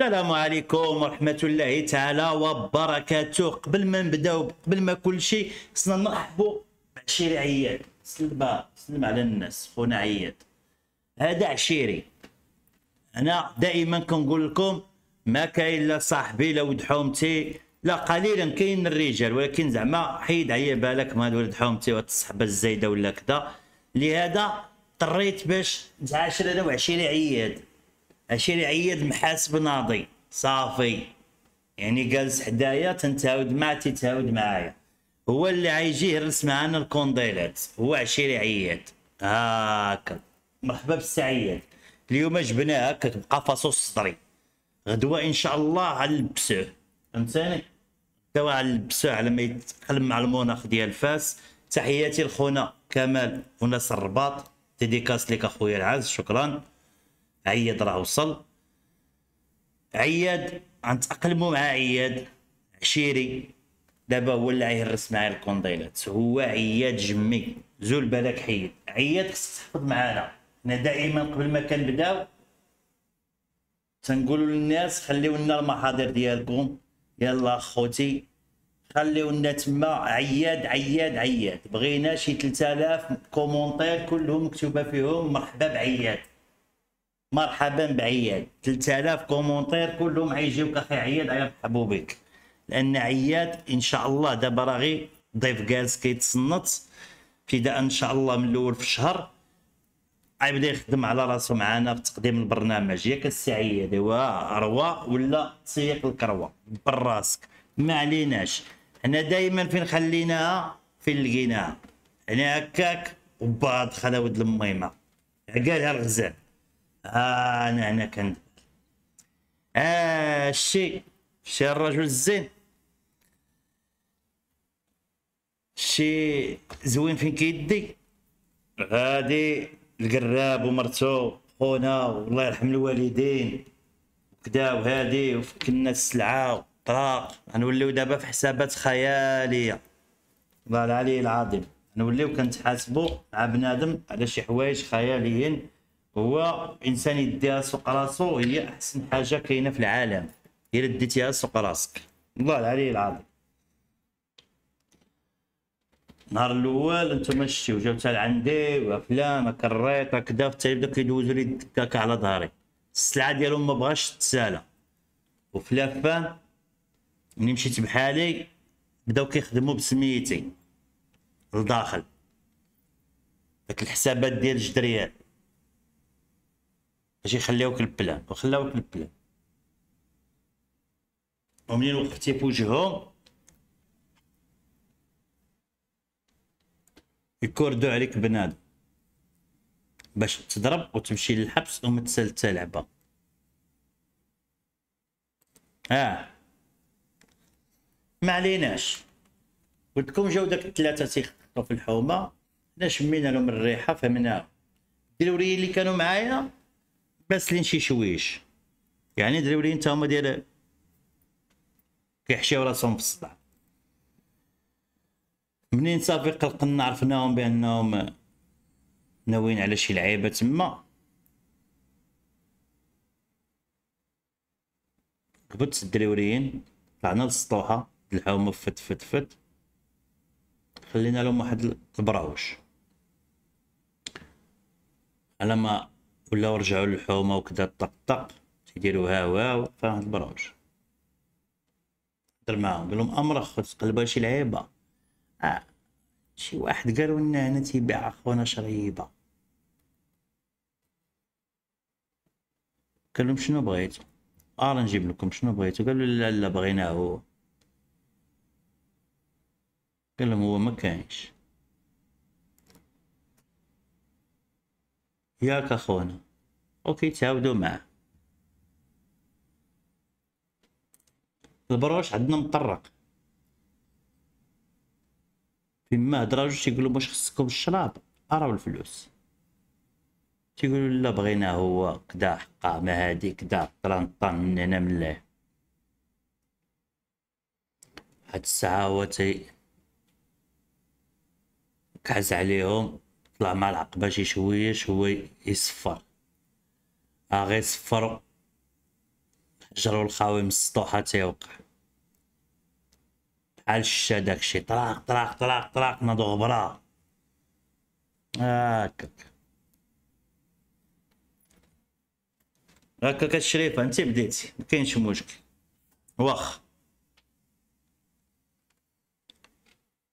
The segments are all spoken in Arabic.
السلام عليكم ورحمة الله تعالى وبركاته قبل ما نبداو قبل ما كل شيء خصنا نرحبوا بعشيري عياد سلم سلمى على الناس خونا عياد هذا عشيري انا دائما كنقول لكم ما كاين لا صاحبي لا ولد حومتي لا قليلا كاين الرجال ولكن زعما حيد عليا بالك ما هاد ولد حومتي وهاد الصحبه الزايده ولا كذا لهذا اضطريت باش نتعاشر انا وعشيري عياد عيد محاسب ناضي صافي يعني جالس حدايا تنتاود مع تتاود معايا هو اللي عيجي يرس معانا الكونديلات هو عشيري عياد هاكا مرحبا بالسعيد اليوم جبناه كتبقى تبقى فاصوص صدري غدوة ان شاء الله علبسوه فهمتني على علبسوه على ما يتقلم مع المناخ ديال فاس تحياتي لخونا كمال وناس الرباط تيديكاس ليك اخويا العز شكرا عياد راه وصل عياد غنتاقلموا مع عياد عشيري دابا هو اللي غيهرس معايا الكونديلات هو عياد جمي زول بالك حيد عياد خصك تحفظ معانا حنا دائما قبل ما كنبداو تنقول للناس خليو لنا المحاضر ديالكم يلا خوتي خليو لنا تما عياد عياد عياد بغينا شي 3000 كومونتير كلهم مكتوبه فيهم مرحبا بعياد مرحبا بعياد 3000 كومونتير كلهم عيجيوك اخي عياد يرحبوا بك لان عياد ان شاء الله دابا راغي ضيف جالس كيتصنت ابتداء ان شاء الله من الاول في الشهر غيبدا يخدم على راسو معنا في تقديم البرنامج ياك السي عياد ايوا روا ولا سيق الكروه دبر راسك ما عليناش حنا دائما فين خليناها فين لقيناها انا هكاك وبعض خلاود الميمه عقالها الغزال آه انا هنا كندير اه شي الرجل الزين شي زوين فين كيدي غادي القراب ومرتو خونا والله يرحم الوالدين وكدا وهادي وفك الناس السلعه والطراق غنوليو دابا في حسابات خياليه الله العلي العظيم غنوليو كنتحاسبو مع بنادم على شي حوايج خياليين هو انسان يديها سوق راسو هي احسن حاجه كاينه في العالم الا ديتيها سوق راسك والله العلي العظيم نهار الاول انتم شتيو جاو تال عندي وافلام كريت الريط هكذا حتى يبدا كيدوزو لي الدكاك على ظهري السلعه ديالهم ما بغاش تتسالى وفي لافان ملي مشيت بحالي بداو كيخدموا بسميتي لداخل داك الحسابات ديال الجدريات باش يخليوك البلان وخلاوك البلان ومنين وقفتي بوجههم يكوردو عليك بنادم باش تضرب وتمشي للحبس وما تسال حتى لعبه اه ما عليناش قلتلكم جاو داك الثلاثه تيخطوا في الحومه حنا شمينا لهم الريحه فهمناها الدلوريين اللي كانوا معايا بس لين شي شويش يعني دريولين انت هما ديال كيحشيو راسهم في الصداع منين صافي قلقنا عرفناهم بانهم ناويين على شي لعيبه تما قبضت الدريوريين طلعنا للسطوحه الحومه فت فت فت خلينا لهم واحد البراوش على ما ولاو رجعوا للحومه وكذا طق طق تيديروا ها واو فهاد البرامج هضر معاهم قال لهم امر خص قلبها شي لعيبه اه شي واحد قالوا لنا انا تيبيع اخونا شريبه قال لهم شنو بغيتو اه نجيب لكم شنو بغيتو قالوا لا لا بغيناه هو قال لهم هو ما كاينش ياك اخونا اوكي تعاودوا معاه البروش عندنا مطرق فيما دراجو جوج تيقولوا واش خصكم الشراب اراو الفلوس تيقولوا لا بغينا هو كدا حقا ما هادي كدا طرنطن من هنا من له هاد الساعه هو تي كعز عليهم طلع مع العقبة شي شويه هو يصفر غير صفر الحجر والخاوي مسطوحة تيوقع بحال الشتا داكشي طراق طراق طراق طراق نادو غبرة هاكاك هاكاك الشريفة انت بديتي مكاينش مشكل واخ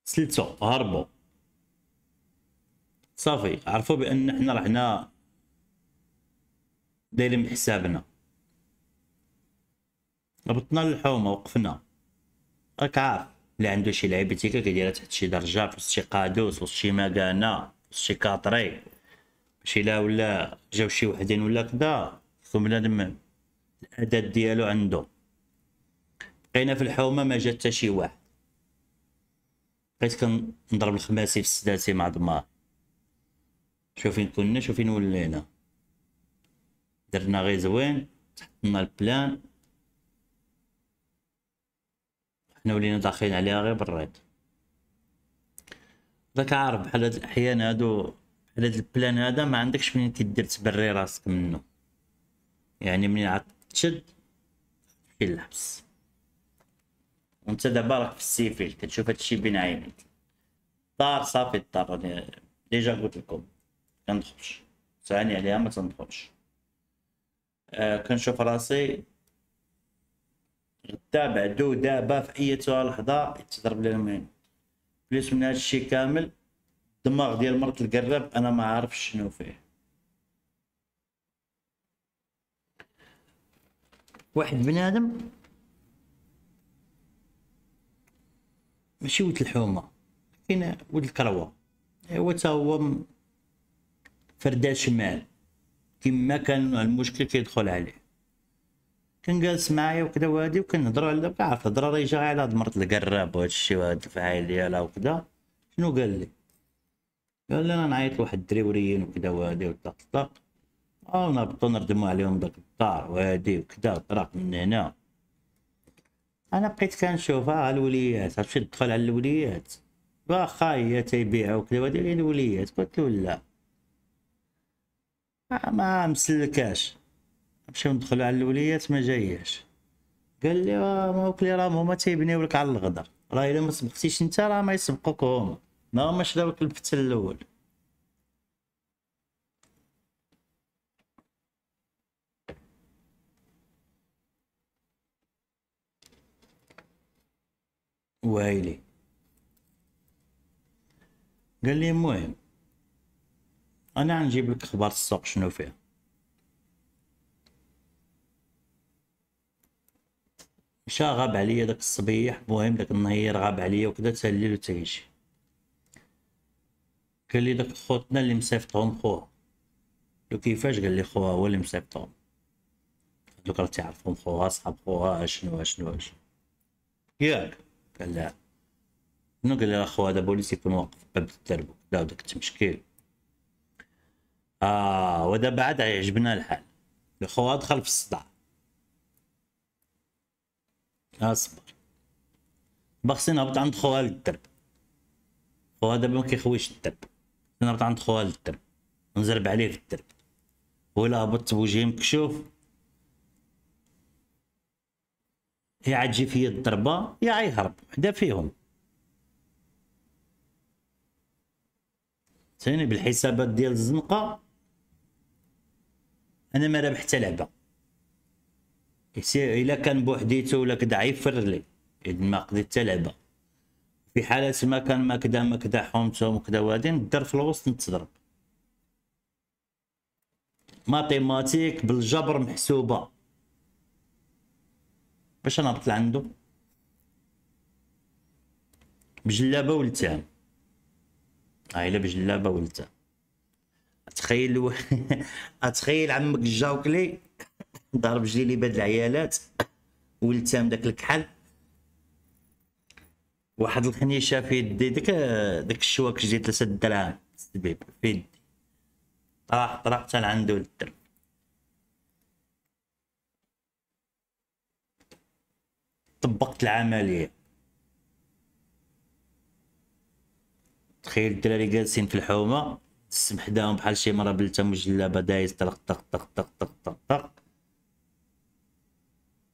سلتو هربو صافي عرفوا بان حنا رحنا دايرين بحسابنا ربطنا للحومه وقفنا راك عارف اللي عنده شي لعيبه تيكا كيديرها تحت شي درجه في شي قادوس وسط شي مكانه وسط شي كاطري ماشي لا ولا جاو شي وحدين ولا كدا خصو بنادم الأداة ديالو عنده بقينا في الحومه ما جا حتى شي واحد بقيت كنضرب الخماسي في السداسي مع دمار شوفين كنا شوفين ولينا درنا غير زوين تحطنا البلان حنا ولينا داخلين عليها غير بالريط راك عارف بحال هاد الاحيان هادو بحال هاد البلان هذا ما عندكش فين كدير تبري راسك منه يعني منين عاد تشد في الحبس وانت دابا راك في السيفيل كتشوف هادشي بين عينيك طار صافي طار ديجا قلت لكم كندخلش تعاني عليها ما تندخلش آه كنشوف راسي غدا بعدو دابا في اي لحظه يتضرب لي المهم بليس من هادشي كامل الدماغ ديال مرت القرب انا ما عارفش شنو فيه واحد بنادم ماشي ولد الحومه كاين ولد الكروه ايوا تا هو فردات شمال كما كان المشكل كيدخل عليه كان جالس معايا وكذا وهادي وكنهضروا على عارف الهضره راهي جايه على هاد مرت القراب وهاد الشيء وهاد الفعايل ديالها وكذا شنو قال لي قال لي انا نعيط لواحد الدريوريين وكذا وهادي وطق طق اه نهبطو نردمو عليهم داك الدار وهادي وكذا طرق من هنا انا بقيت كنشوفها آه، الوليات عرفتي تدخل على الوليات واخا هي تيبيع وكذا وهادي الوليات قلت له لا آه، ما مسلكاش نمشيو ندخلو على الوليات ما جاياش قال لي آه، موك لي راه هما تيبنيو لك على الغدا راه الا ما سبقتيش انت راه ما يسبقوك هما ما هما شداوك الفتى الاول ويلي قال لي المهم انا نجيب لك اخبار السوق شنو فيها مشى غاب عليا داك الصبيح المهم داك النهير غاب عليا وكدا تا الليل قال لي داك خوتنا اللي مسيفطهم خوها لو كيفاش قال لي خوها هو اللي مسيفطهم دوك راه تعرفهم خوها صحاب خوها اشنو اشنو اشنو ياك قال لا شنو قال لي راه خوها دابا ولي تيكون واقف باب الدرب وكدا وداك التمشكيل اه وده بعد عجبنا الحال الخو ادخل في الصداع اصبر آه، باخصني نهبط عند خوها للدرب خوها دابا مكيخويش كيخويش الدرب نهبط عند خوها للدرب نزرب عليه في الدرب ولا هبطت بوجهي مكشوف يا عاد تجي فيا الضربه يا يهرب حدا فيهم ثاني بالحسابات ديال الزنقه انا ما رابح حتى لعبه الا كان بوحديته ولا كدا عيفر لي اذا ما قضيت حتى لعبه في حاله ما كان ما كدا ما كدا حومته وما كدا وادي ندير في الوسط نتضرب ماتيماتيك بالجبر محسوبه باش نهبط لعندو بجلابه ولتام هاي آه، الا بجلابه ولتام تخيل اتخيل عمك جاوكلي ضرب جيلي بهاد العيالات ولتام داك الكحل واحد الخنيشه في يدي داك داك الشواك جي 3 دراهم سبيب في يدي طرح طرح حتى لعندو الدرب طبقت العمليه تخيل الدراري جالسين في الحومه تسم حداهم بحال شي مرة بلتا مجلبة دايز طق طق طق طق طق طق طق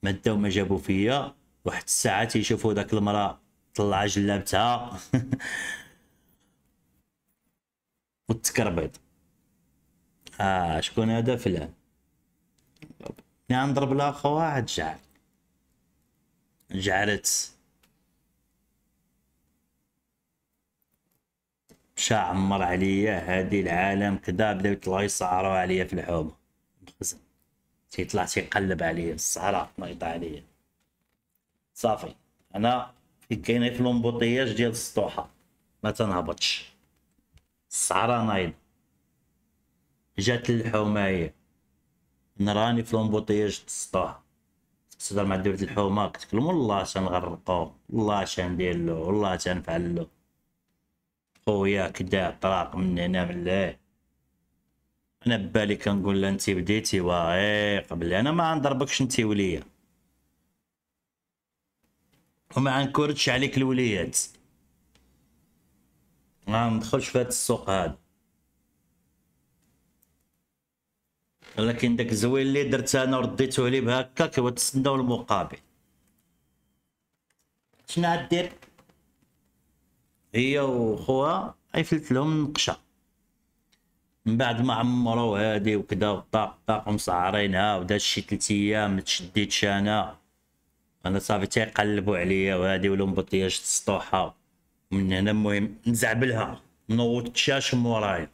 ما داو ما جابو فيا واحد الساعة تيشوفو داك المرا طلع جلابتها والتكربيط اه شكون هذا فلان نعم ضرب لا خوا جعل جعلت مشى عمر عليا هادي العالم كدا بداو يطلعو يصعرو عليا في الحومه مخزن تيطلع تيقلب عليا السعره نايضه عليا صافي انا كاين في لومبوطياج ديال السطوحه ما تنهبطش السعره نايضه جات هي نراني في لومبوطياج السطوحه تصدر مع دوله الحومه كتكلمو والله تنغرقو والله شندير له والله شنفعل له خويا كدا طراق من هنا من لا انا ببالي كنقول لها انت بديتي واي إيه، قبل انا ما غنضربكش انت وليا وما غنكردش عليك الوليات ما ندخلش في هذا السوق هذا لكن داك الزوين اللي درت انا ورديته عليه بهكاك هو تسناو المقابل شنو غادير هي وخوها غيفلت لهم النقشه من بعد ما عمرو هادي وكدا وطاق طاق ومصعرينها ودات شي تلت ايام متشديتش انا انا صافي تيقلبوا عليا وهادي ولا مبطياش السطوحه من هنا المهم نزعبلها نوض الشاش مورايا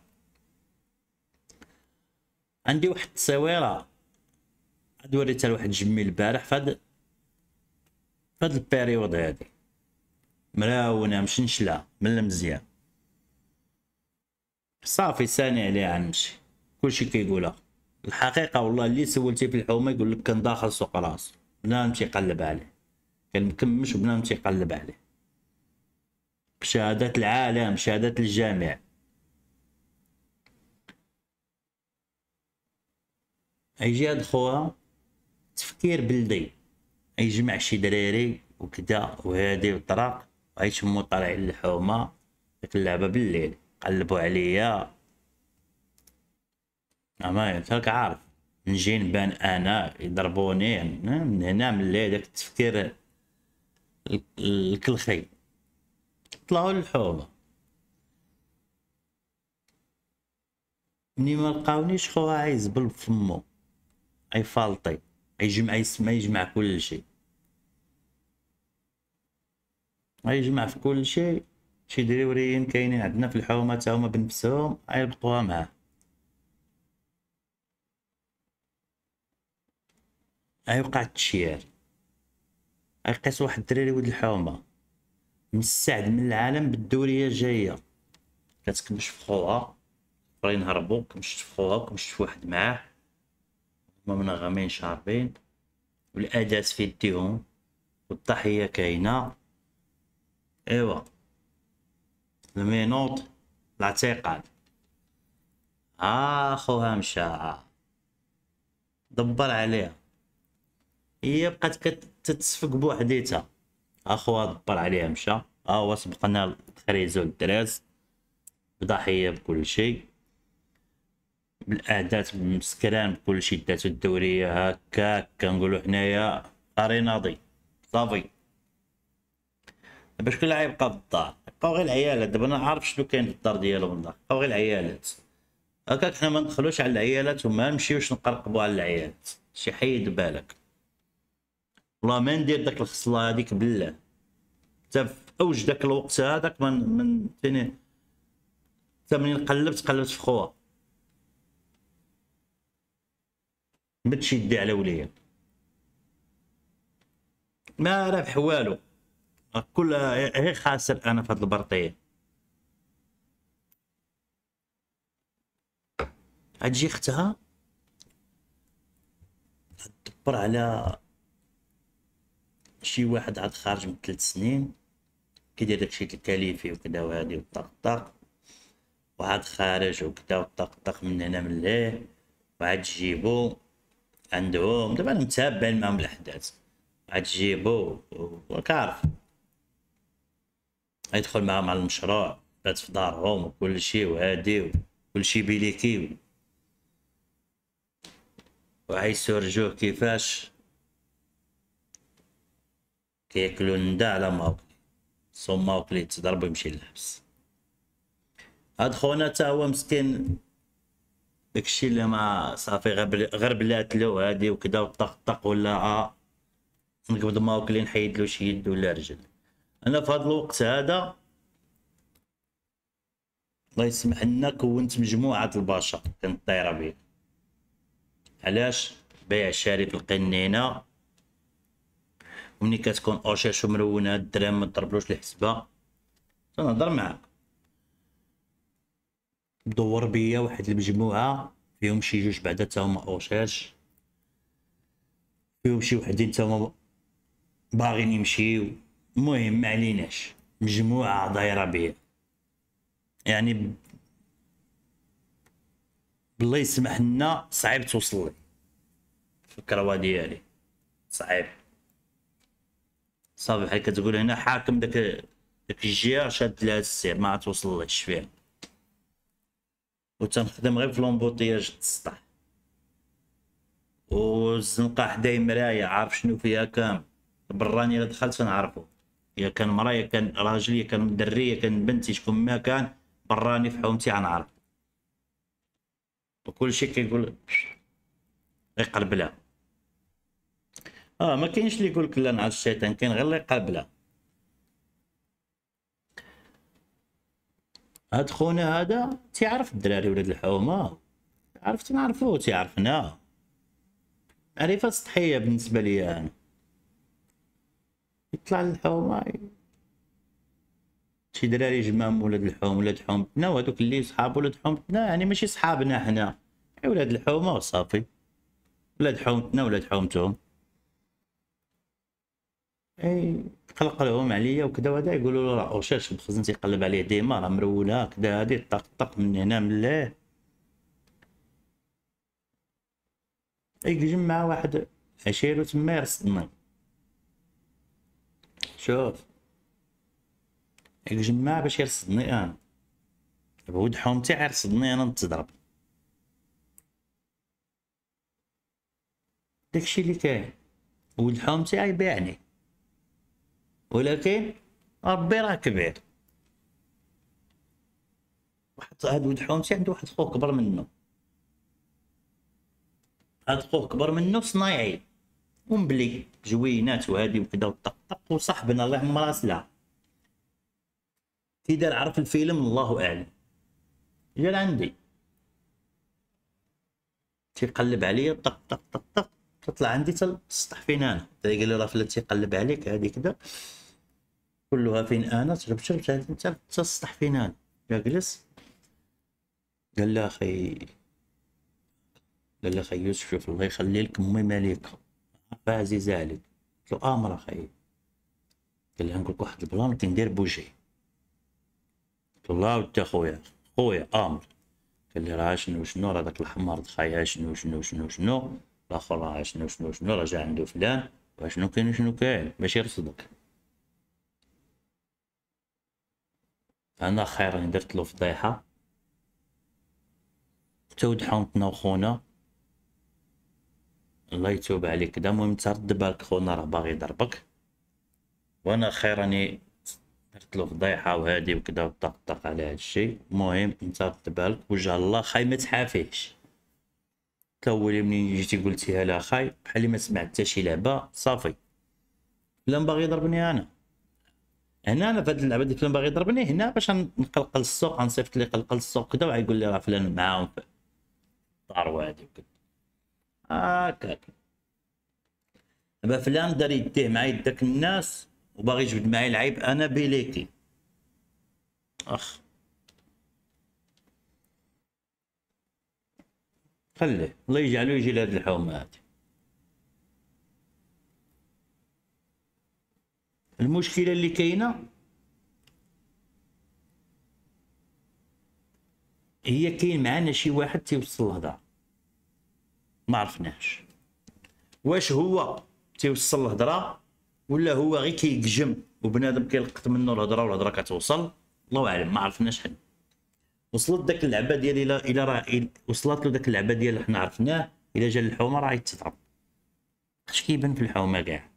عندي واحد التصويره هاد وريتها لواحد جمي البارح فهاد فهاد البيريود هادي مراونه مشنشله من المزيان صافي ساني عليها نمشي كلشي كيقولها الحقيقه والله اللي سولتي في الحومه يقول لك كان داخل سوق راس بنام تيقلب عليه كان مكمش وبنادم تيقلب عليه بشهادة العالم شهادة الجامع ايجي هاد خوها تفكير بلدي يجمع شي دراري وكدا وهادي وطراق بقيت مو طالع للحومة ديك اللعبه بالليل قلبوا عليا اما انت عارف نجي نبان انا يضربوني نعم، من هنا من الليل داك التفكير الكلخي طلعوا للحومه ملي ما لقاونيش خوها عايزبل فمو اي فالطي يجمع يسمع يجمع كل شيء غيجمع في كل شيء شي دريوريين كاينين عندنا في الحومه تا هما بنفسهم غيبقوها معاه غيوقع التشيير غيقيس واحد الدراري ولد الحومه مستعد من العالم بالدوريه الجايه كتكمش في خوها الاخرين هربو كمشت في خوها كمشت في واحد معاه هما منغمين شاربين والاداس في يديهم والضحيه كاينه ايوا المينوط الاعتقال آه خوها مشى دبر عليها هي بقات كتتصفق بوحديتها اخوها دبر عليها مشى آه هو سبقنا الخريزو الدراس بضحيه بكل شيء بالاعداد مسكران بكل شيء داتو الدوريه هكاك كنقولو حنايا اريناضي صافي باش كل لاعب قاد في الدار بقاو غير العيالات دابا انا عارف شنو كاين في الدار ديالو ديالهم بقاو غير العيالات هكاك حنا ما ندخلوش على العيالات وما نمشيوش نقرقبوا على العيالات شي حيد بالك والله ما ندير داك الخصله هذيك بالله حتى في اوج داك الوقت هذاك من من تاني حتى منين قلبت قلبت في خوها ما تشدي على وليا ما رابح والو كل هي خاسر انا في هذه البرطيه اجي اختها تدبر على شي واحد عاد خارج من ثلاث سنين كيدير داكشي الكاليفي وكذا وهادي والطقطق وعاد خارج وكذا والطقطق من هنا من ليه وعاد تجيبو عندهم دابا انا متابع معاهم الاحداث عاد تجيبو وكعرف غيدخل معاهم على المشروع بات في دارهم وكل شيء وهادي وكل شيء بيليكي رجوه كيفاش كياكلو الندا على ماوكلي صوم ماوكلي تضرب يمشي للحبس هاد خونا تا هو مسكين داكشي اللي ما صافي غير بلاتلو هادي وكدا وطق طق ولا نقبض ماوكلي نحيد له شي يد ولا رجل انا في هذا الوقت هذا الله يسمح لنا كونت مجموعه البشر كنت بهم علاش بيع شاري في القنينه ومني كتكون اوشاش ومرونه الدرام ما تضربلوش الحسبه تنهضر معاك دور بيا واحد المجموعه فيهم شي جوج بعدا تا هما اوشاش فيهم شي وحدين تا هما باغيين يمشيو المهم ما عليناش مجموعه دايره بيا يعني بالله يسمح لنا صعيب توصل لي الكروه ديالي صعيب صافي بحال كتقول هنا حاكم داك داك الجهه شاد لها السير ما توصلش فيها و تنخدم غير في لومبوطياج السطح والزنقه حداي مرايا عارف شنو فيها كامل براني الا دخلت نعرفو يا كان مرايا كان راجل يا كان دريا كان بنتي شكون ما كان براني في حومتي غنعرف وكل شيء كيقول يقلبلها اه ما كاينش اللي يقول لا نعرف الشيطان كاين غير اللي يقلبلها هاد خونا هذا تيعرف الدراري ولاد الحومه عرفت نعرفوه تيعرفنا معرفه سطحيه بالنسبه ليا انا يطلع للحومه شي دراري جمام ولاد الحوم ولاد حومتنا وهذوك اللي صحاب ولاد حومتنا يعني ماشي صحابنا حنا اي ولاد الحومه اه وصافي ولاد حومتنا ولاد حومتهم اي تقلق لهم عليا وكذا وهذا يقولوا له راه اوشاش الخزن تيقلب عليه ديما راه مرولها كذا هادي طق طق من هنا من له جمع واحد عشيرو تما يرصدني شوف هيك جماعة باش يرصدني انا بود حومتي عيرصدني انا نتضرب داكشي اللي كاين ولد حومتي عيبيعني ولكن ربي راه كبير واحد هاد ولد حومتي عندو واحد خوه كبر منو هاد خوه كبر منو صنايعي ومبلي جوينات وهذه وكذا طق وصاحبنا الله يحمى راسلها كي دار عرف الفيلم الله اعلم جا عندي تيقلب عليا طق طق طق طق تطلع عندي تلسطح فين انا قال لي راه فلا تيقلب عليك هذه كذا كلها فين انا شرب شرب انت تسطح فين انا جلس قال لا اخي قال لا اخي يوسف شوف الله يخلي لك امي مليكه بازي ذلك قلت له امر اخي قال آه، لي نقول واحد البلان كندير بوجهي قلت له لا ودي اخويا خويا امر قال لي راه شنو شنو راه داك الحمار دخايا شنو شنو شنو شنو الاخر راه شنو شنو شنو راه جا عنده فلان شنو كاين شنو كاين باش يرصدك انا خير درت له فضيحه حتى ودحونتنا وخونا الله يتوب عليك دا المهم ترد بالك خونا راه باغي يضربك وانا راني درت له فضيحه وهادي وكذا طق على هادشي المهم انت رد بالك وجه الله خاي ما تحافيش تاولي منين جيتي قلتيها لا خاي بحال ما سمعت حتى شي لعبه صافي فلان باغي يضربني انا هنا انا فهاد اللعبه ديك فلان باغي يضربني هنا باش نقلقل السوق غنصيفط لي قلقل السوق كدا وعيقول لي راه فلان معاهم طار وهادي وكذا هكاك دابا فلان دار يديه مع يد داك الناس وباغي يجبد معايا العيب انا بليكي اخ خليه الله يجعلو يجي لهاد الحومه هادي المشكله اللي كاينه هي كاين معانا شي واحد تيوصل الهضره ما عرفناش واش هو تيوصل الهضره ولا هو غير كيكجم وبنادم كيلقط منه الهضره والهضره كتوصل الله اعلم ما عرفناش حد وصلت داك اللعبه ديال الى الى راه وصلت له داك اللعبه ديال حنا عرفناه الا جا للحومه راه يتضرب اش كيبان في الحومه كاع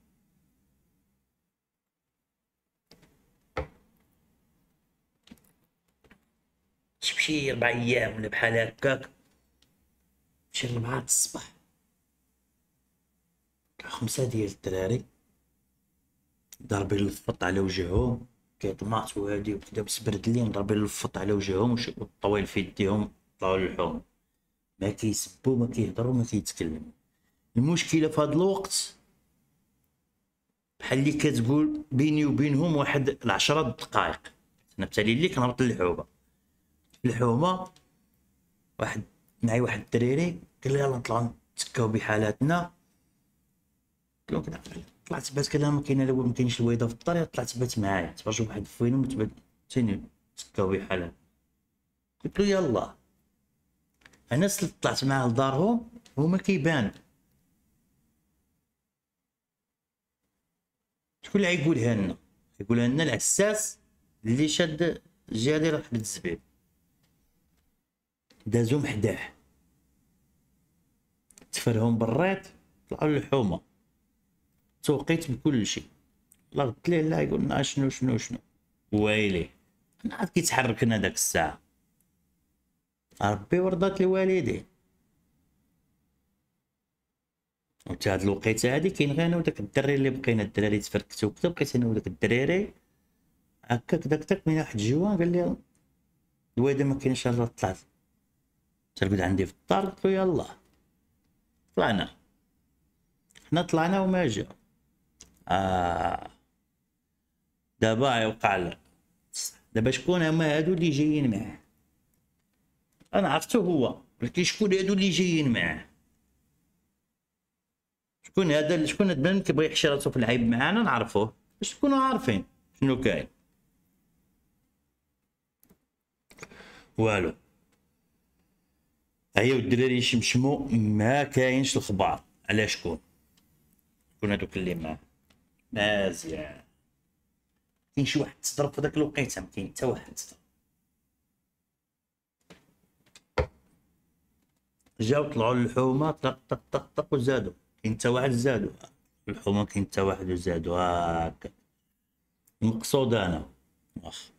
شي بشي اربع ايام ولا بحال هكاك مشى للمعاد الصباح خمسة ديال الدراري ضاربين الفط على وجههم كيطماط وهادي وكدا بسبردلين ضاربين الفط على وجههم والطويل في يديهم طلعو للحوم ما كيسبو ما كيهضروا ما كيتكلم المشكله في هذا الوقت بحال اللي كتقول بيني وبينهم واحد العشرة دقائق انا بتالي اللي كنهبط للحومه الحومه واحد معي واحد الدريري قال لي يلا نطلعو نتسكاو بحالاتنا قلت له كذا طلعت تبات كذا ما كاين ما كاينش الويضه في الطريق طلعت بات معايا تفرجوا واحد الفيلم وتبات تاني تسكاو بحالات قلت له يلا انا طلعت معاه لدارهم هما كيبانو شكون اللي غيقولها لنا يقولها لنا العساس اللي شاد جاري راه حبل الزبيب دازو حداه تفرهم بالريط طلعوا للحومه توقيت بكل شيء لا غدت ليه لا يقولنا شنو شنو شنو ويلي انا عاد كيتحرك داك الساعه ربي ورضات لوالديه وانت هاد الوقيته هادي كاين غير انا وداك الدري اللي بقينا الدراري تفركتو وكذا بقيت انا وداك الدراري هكاك داك داك من واحد الجوان قال لي الوالده ما كاينش الله طلعت ترقد عندي في الدار قلت له يلا طلعنا حنا طلعنا وما جا آه. دابا يوقع دابا شكون هما هادو اللي جايين معاه انا عرفتو هو ولكن شكون هادو اللي جايين معاه شكون هذا شكون هاد البنان كيبغي يحشي راسو في العيب معانا نعرفوه باش تكونوا عارفين شنو كاين والو هي والدراري يشمشمو ما كاينش الخبار على شكون شكون هادوك اللي معاه مزيان كاين شي واحد تضرب في داك الوقيته ما كاين حتى واحد تضرب جاو طلعوا اللحومه طق طق طق طق وزادوا كاين حتى واحد زادوا اللحومه كاين حتى واحد وزادوا هاكا المقصود انا واخ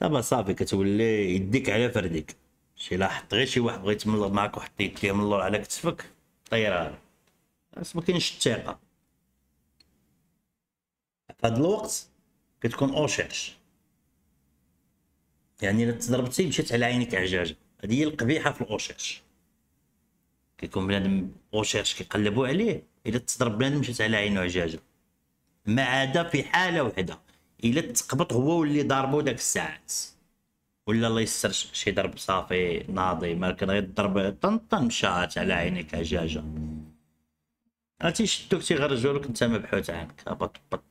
دابا آه. صافي كتولي يديك على فردك شي لاحظت غير شي واحد بغيت يتملر معاك وحطيت ليه من على كتفك طيرها بس ما كاينش الثقه في هذا الوقت كتكون اوشيرش يعني الا تضربتي مشات على عينيك عجاجه هذه هي القبيحه في الاوشيرش كيكون بنادم اوشيرش كيقلبوا عليه الا تضرب بنادم مشات على عينو عجاجه ما عدا في حاله وحده الا تقبط هو واللي ضاربو داك الساعات ولا الله يستر شي ضرب صافي ناضي مالك كان غير الضرب طن مشات على عينيك عجاجه تيشدوك تيغرجو لك انت مبحوت عنك هبط بط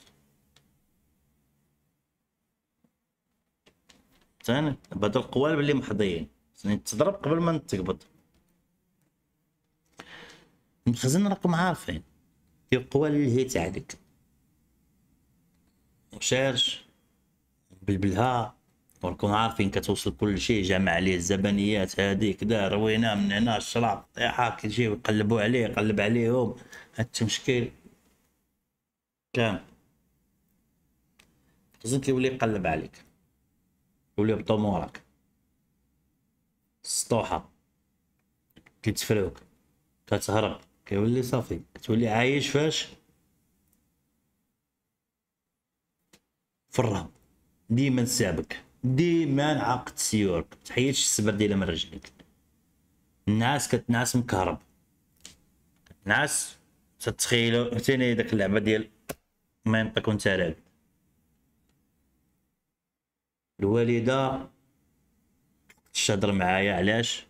ثاني بدل القوالب اللي محضيين تضرب قبل ما تقبض المخزن راكم عارفين اللي الهيت عليك وشارش بلبلها ونكون عارفين كتوصل كل شيء جمع عليه الزبنيات هذيك دا روينا من هنا الشراب طيحة كيجي يقلبوا عليه يقلب عليهم هاد التمشكيل كامل خصك يولي يقلب عليك يولي بطمورك السطوحة كيتفلوك كتهرب كيولي صافي كتولي عايش فاش في الرهب ديما نسابك ديما نعقد سيورك تحيدش السبر ديالها من رجليك النعاس كتنعس مكهرب نعاس تتخيلو عرفتيني داك اللعبه ديال ما ينطق وانت راقد الوالده تهضر معايا علاش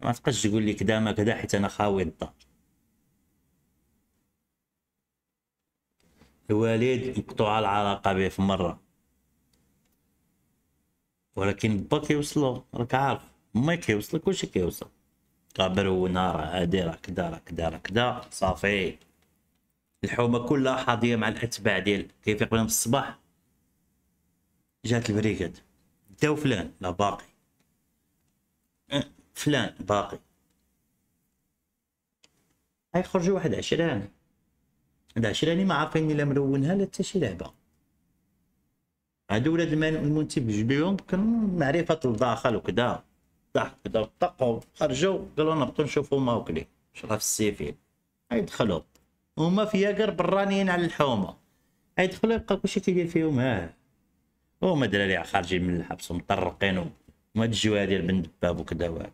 ما تبقاش تقول لي كدا ما كدا حيت انا خاوي الدار الوالد مقطوعه العلاقه به في مره ولكن با كيوصلو راك عارف ما كيوصل كلشي كيوصل قابر هو راه هادي راه كدا راه كدا راه كدا صافي الحومه كلها حاضيه مع الاتباع ديال كيفيق بهم في الصباح جات البريكاد داو فلان لا باقي أه، فلان باقي هاي خرجوا واحد عشراني هاد عشراني ما عارفين لا مرونها لا حتى شي لعبه هادو ولاد المنتب جبدوهم كان معرفه الداخل وكذا ضحك كذا طقوا خرجوا قالوا نهبطوا نشوفو ما وكلي شرا في السيفين يدخلوا هما فيا قرب برانيين على الحومه يدخلوا يبقى كلشي تيدير فيهم ها هما دراري خارجين من الحبس ومطرقين وما هاد ديال بن دباب وكذا وهاد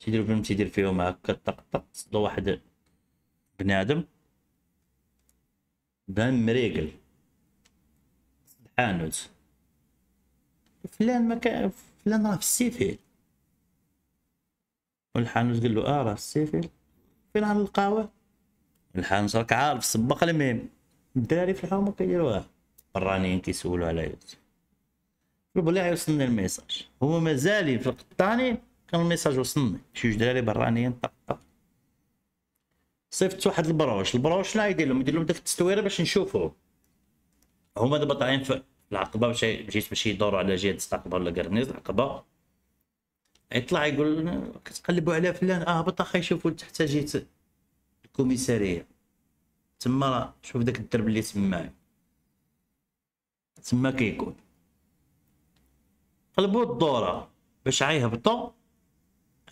تيدير فيهم تيدير فيهم هكا طق طق تصدوا واحد بنادم بان مريقل حانوت فلان ما كان فلان راه في السيفيل والحانوت قال له اه راه في السيفيل فين غنلقاوه الحانوت راك عارف سبق الميم الدراري في الحومه كيديروها آه، برانيين كيسولوا على يوسف البلاي وصلني الميساج هو مازالين في القطاني كان الميساج وصلني شي جوج دراري برانيين طق طق صيفطت واحد البروش البروش لا يدير لهم يدير لهم داك التستويره باش نشوفوه هما دابا طالعين في العقبه باش مشيت باش يدوروا على جهه العقبه ولا كرنيز العقبه يطلع يقول كتقلبوا على فلان اه هبط اخي شوفوا تحت جيت الكوميساريه تما شوف داك الدرب اللي تماك تما كيكون قلبوا الدوره باش عيهبطوا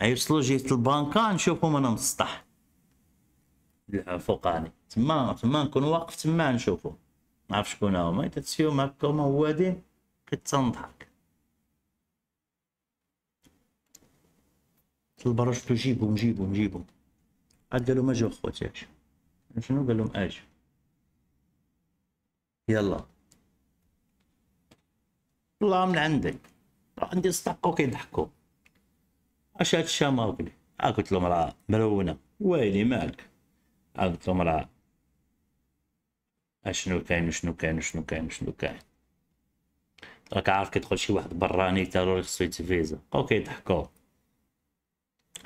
عيوصلوا جهه البنكه نشوفهم انا من السطح تما تما نكون واقف تما نشوفهم نعرف شكون هما تتسيوم هكاهم بقيت كتنضحك البرا تو جيبهم جيبهم جيبهم عاد قالو ما جاو خوتي اش شنو قال لهم اش يلا والله من عندك راه عندي صدقو كيضحكو اش هاد الشماغلي عا قلت لهم راه مرونه ويلي مالك عا قلت لهم راه اشنو آه، كاين وشنو كاين وشنو كاين وشنو كاين راك عارف كي تدخل شي واحد براني ضروري خصو يتفيزا بقاو كيضحكو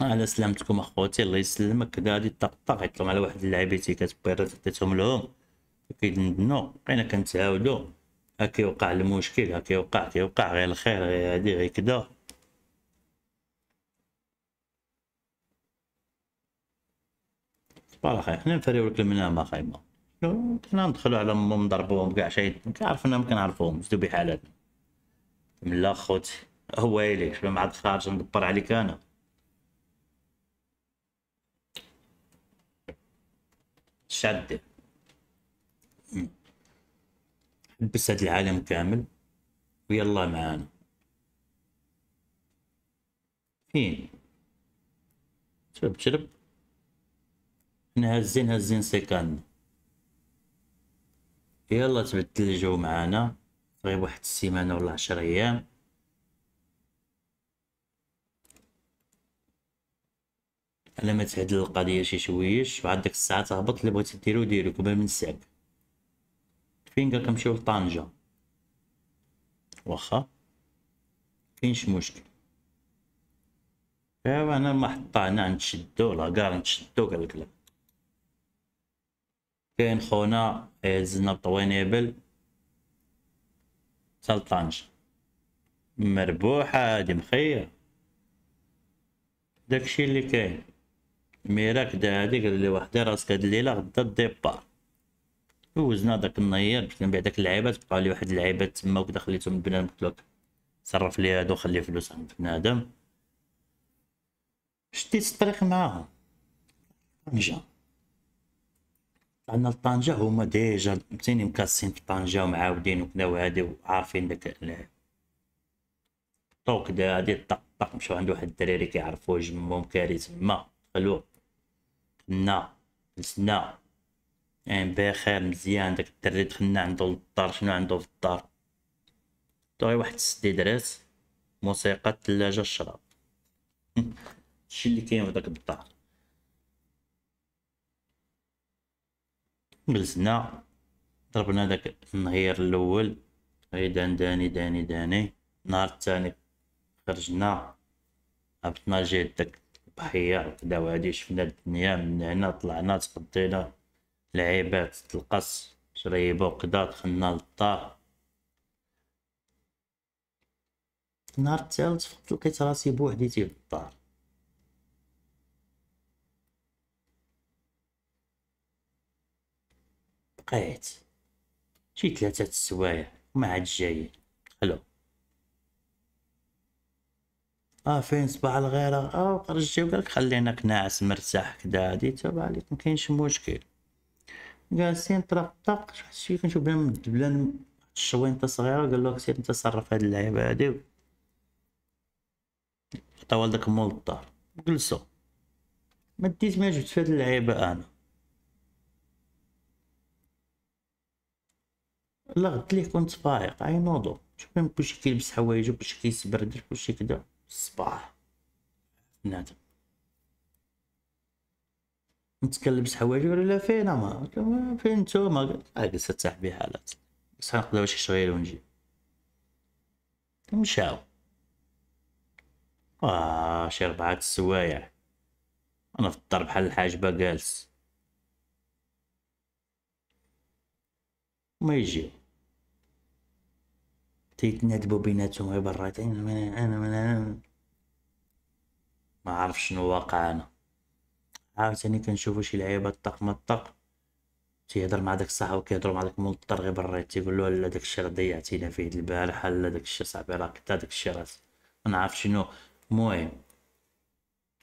على سلامتكم اخوتي الله يسلمك كدا غادي طقطق يطلعوا على واحد اللعيبيتي كتبيرات عطيتهم لهم كيدندنو بقينا كنتعاودو ها كيوقع المشكل ها كيوقع كيوقع غير الخير غير هادي غير كدا صباح الخير حنا نفريولك المنامه خايبه كنا ندخلوا على امهم نضربوهم كاع شي عرفنا ما كنعرفوهم زدو حالاتنا من خوت هو ويلي شبه ما عاد خارج ندبر عليك انا شاد حبس هاد العالم كامل ويلا معانا فين شرب شرب نهزين هزين هازين سيكان يلا تبدل الجو معانا غير واحد السيمانه ولا عشر ايام على ما تعدل القضيه شي شويش وعاد ديك الساعه تهبط اللي بغيتي ديرو ديرو قبل من السعب فين قالك نمشيو لطنجه واخا كاينش مشكل ايوا انا المحطه هنا عند لا لاكار نتشدو قالك لا كاين خونا هزنا آه، بطوينيبل تال طنجة مربوحة هادي مخير داكشي اللي كاين ميراك دا هاديك لي وحدي راسك هاد الليلة غدا الديبار وزنا داك النيار باش نبيع داك اللعيبات بقاو لي واحد اللعيبات تما وكدا خليتهم بنادم قلتلك صرف لي هادو خلي فلوس عند بنادم شتيت الطريق معاهم نجا عندنا لطنجة هما ديجا متين مكاسين في طنجة ومعاودين وكذا وهادي وعارفين داك طوك دا هادي طق طق مشاو عند واحد الدراري كيعرفوه جمهم كاري تما قالو دخلنا جلسنا ان يعني بخير مزيان داك الدري دخلنا عندو للدار شنو عندو في الدار غير واحد ستي درات موسيقى الثلاجة الشراب هادشي اللي كاين في داك الدار جلسنا ضربنا داك النهير الاول دان داني داني داني النهار الثاني خرجنا هبطنا جيت داك البحية وكدا وهادي شفنا الدنيا من هنا طلعنا تقضينا لعيبات القص شريبه وكدا دخلنا للدار النهار الثالث فقط لقيت راسي بوحدي في الدار بقيت شي ثلاثة السوايع ما عاد جايين الو اه فين صباح الغيرة اه خرجتي وقالك خليناك ناعس مرتاح كدا هادي تابع عليك مكاينش مشكل جالسين طرق طرق شي كنشوف بلا مدبلان شوينطة صغيرة قال له سير انت صرف هاد اللعيبة هادي عطاو لداك مول الدار جلسو ما ديت ما جبت في هاد اللعيبة انا لا غد ليه كنت فايق عينوضو شوف كان كلشي كيلبس حوايجو كلشي كيسبر يدير كلشي كدا الصباح نادم كنت كنلبس حوايجو قالو لا فين ما فين نتوما جالسه تصاحبي حالات بصح نقدر شي شوية ونجي مشاو اه شي ربعة السوايع انا في الدار بحال الحاجبة جالس ما يجيو تيتندبوا بيناتهم غير برات انا من انا من انا ما عارف شنو واقع انا عاوتاني كنشوفو شي لعيبه طق ما طق تيهضر مع داك الصحاب كيهضروا مع داك المضطر غير برات تيقول له لا داك الشيء راه ضيعتينا فيه البارح لا داك الشيء صاحبي راه كدا داك الشيء راه ما نعرف شنو المهم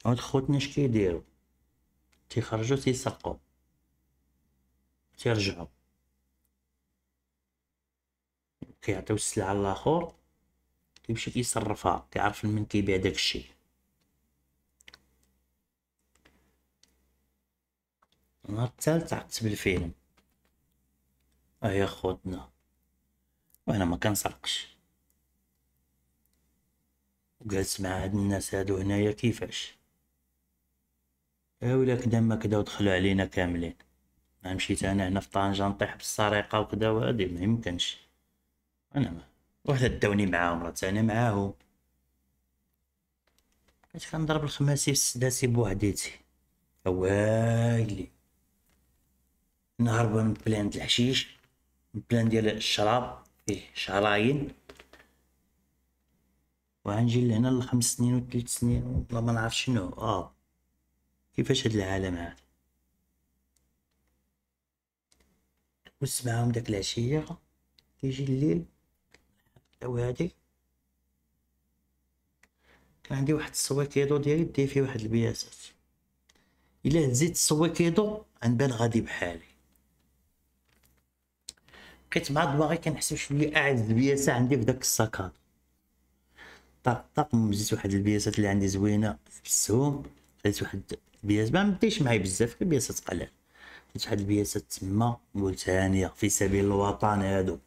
هاد خوتنا اش كيديروا تيخرجوا تيسقوا تيرجعوا كيعطيو السلعه لاخر كيمشي كيصرفها كيعرف من كيبيع داك الشيء النهار الثالث عقدت بالفيلم ايا خودنا وانا ما كنسرقش وجلس مع هاد الناس هادو هنايا كيفاش ايوا أه، كدا ما كدا ودخلوا علينا كاملين ما مشيت انا هنا في طنجة نطيح بالسرقة وكدا وهادي ما يمكنش انا ما رحت دوني معاهم انا معاهم كنت كنضرب الخماسي في السداسي بوحديتي اوايلي نهرب من بلان د الحشيش من بلان ديال الشراب فيه شراين وغنجي لهنا لخمس سنين وثلاث سنين والله ما نعرف شنو اه كيفاش هاد العالم هذا وسمعهم داك العشيه كيجي الليل او هادي كان عندي واحد السواكيدو ديالي دي فيه واحد البياسات الا نزيد السواكيدو غنبان غادي بحالي بقيت مع دماغي كنحسب شويه اعز بياسه عندي في داك السكر طق طق مزيت واحد البياسات اللي عندي زوينه في السهوم خديت واحد البياس ما مديش معايا بزاف البياسات قلال خديت واحد البياسات تما قلت هانيه في سبيل الوطن هادو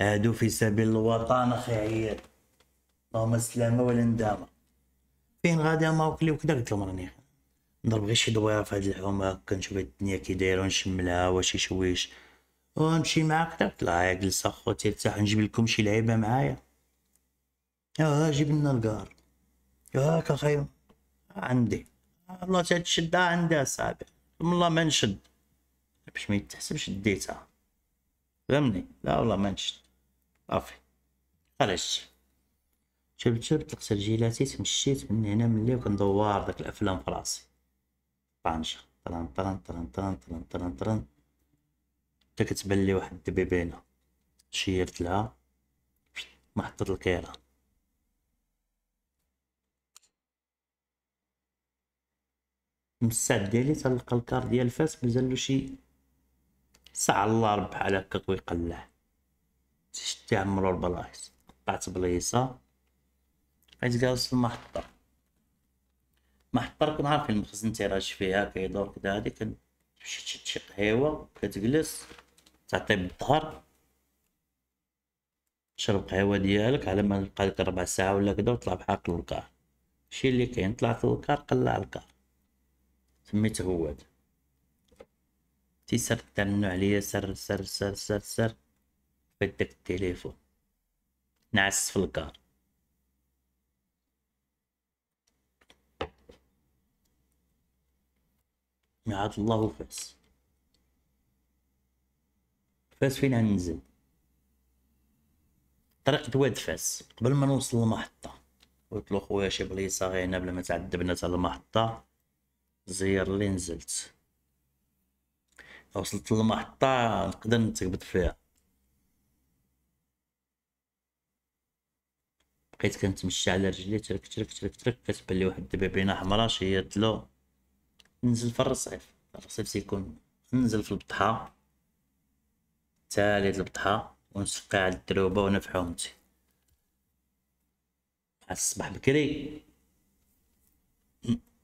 هادو في سبيل الوطن اخي عيال اللهم السلامة ولا الندامة فين غادي ما وكلي وكدا قلت لهم راني نضرب غير شي دويرة في هاد الحومة هاكا نشوف هاد الدنيا كي دايرة ونشملها وشي شويش ونمشي معاك قلت لها جلسة خوتي ارتاح نجيب لكم شي لعيبة معايا اه جيب لنا الكار ياك اخي عندي الله تشدها عندها صاحبي والله ما نشد باش ما يتحسبش ديتها فهمني لا والله ما نشد صافي خرجت جبت جبت لقيت جيلاتي تمشيت من هنا من اللي كندور داك الافلام في راسي طنجه طران طران طران طران طران طران طران حتى كتبان لي واحد الدبيبينه شيرت لها محطة الكيران من ساعة ديالي تلقى الكار ديال فاس مازالو شي ساعة الله ربح على قوي قلاه عمرو البلايص قطعت بلايصه حيت جالس في المحطه المحطه راكم عارفين المخزن راه فيها كيدور كدا هادي كتمشي تشد شي قهيوه كتجلس تعطي بالظهر تشرب قهيوة ديالك على ما بقى لك ربع ساعه ولا كدا وطلع بحق للكار شي اللي كاين طلعت للكار قلع الكار سميته هو تيسر تنو عليا سر سر سر سر سر, سر. بدك التليفون نعس في الكار يعاد الله فاس فاس فين هننزل طريق دواد فاس قبل ما نوصل للمحطة قلت له خويا شي بليصة هنا بلا ما تعذبنا تاع المحطة زير اللي نزلت وصلت للمحطة نقدر نتقبض فيها بقيت كنتمشى على رجلي ترك ترك ترك ترك كتبان لي واحد الدبابينا حمراء شيرت له نزل في الرصيف الرصيف سيكون ننزل في البطحه تالي البطحه ونسقي على الدروبه وانا في حومتي على الصباح بكري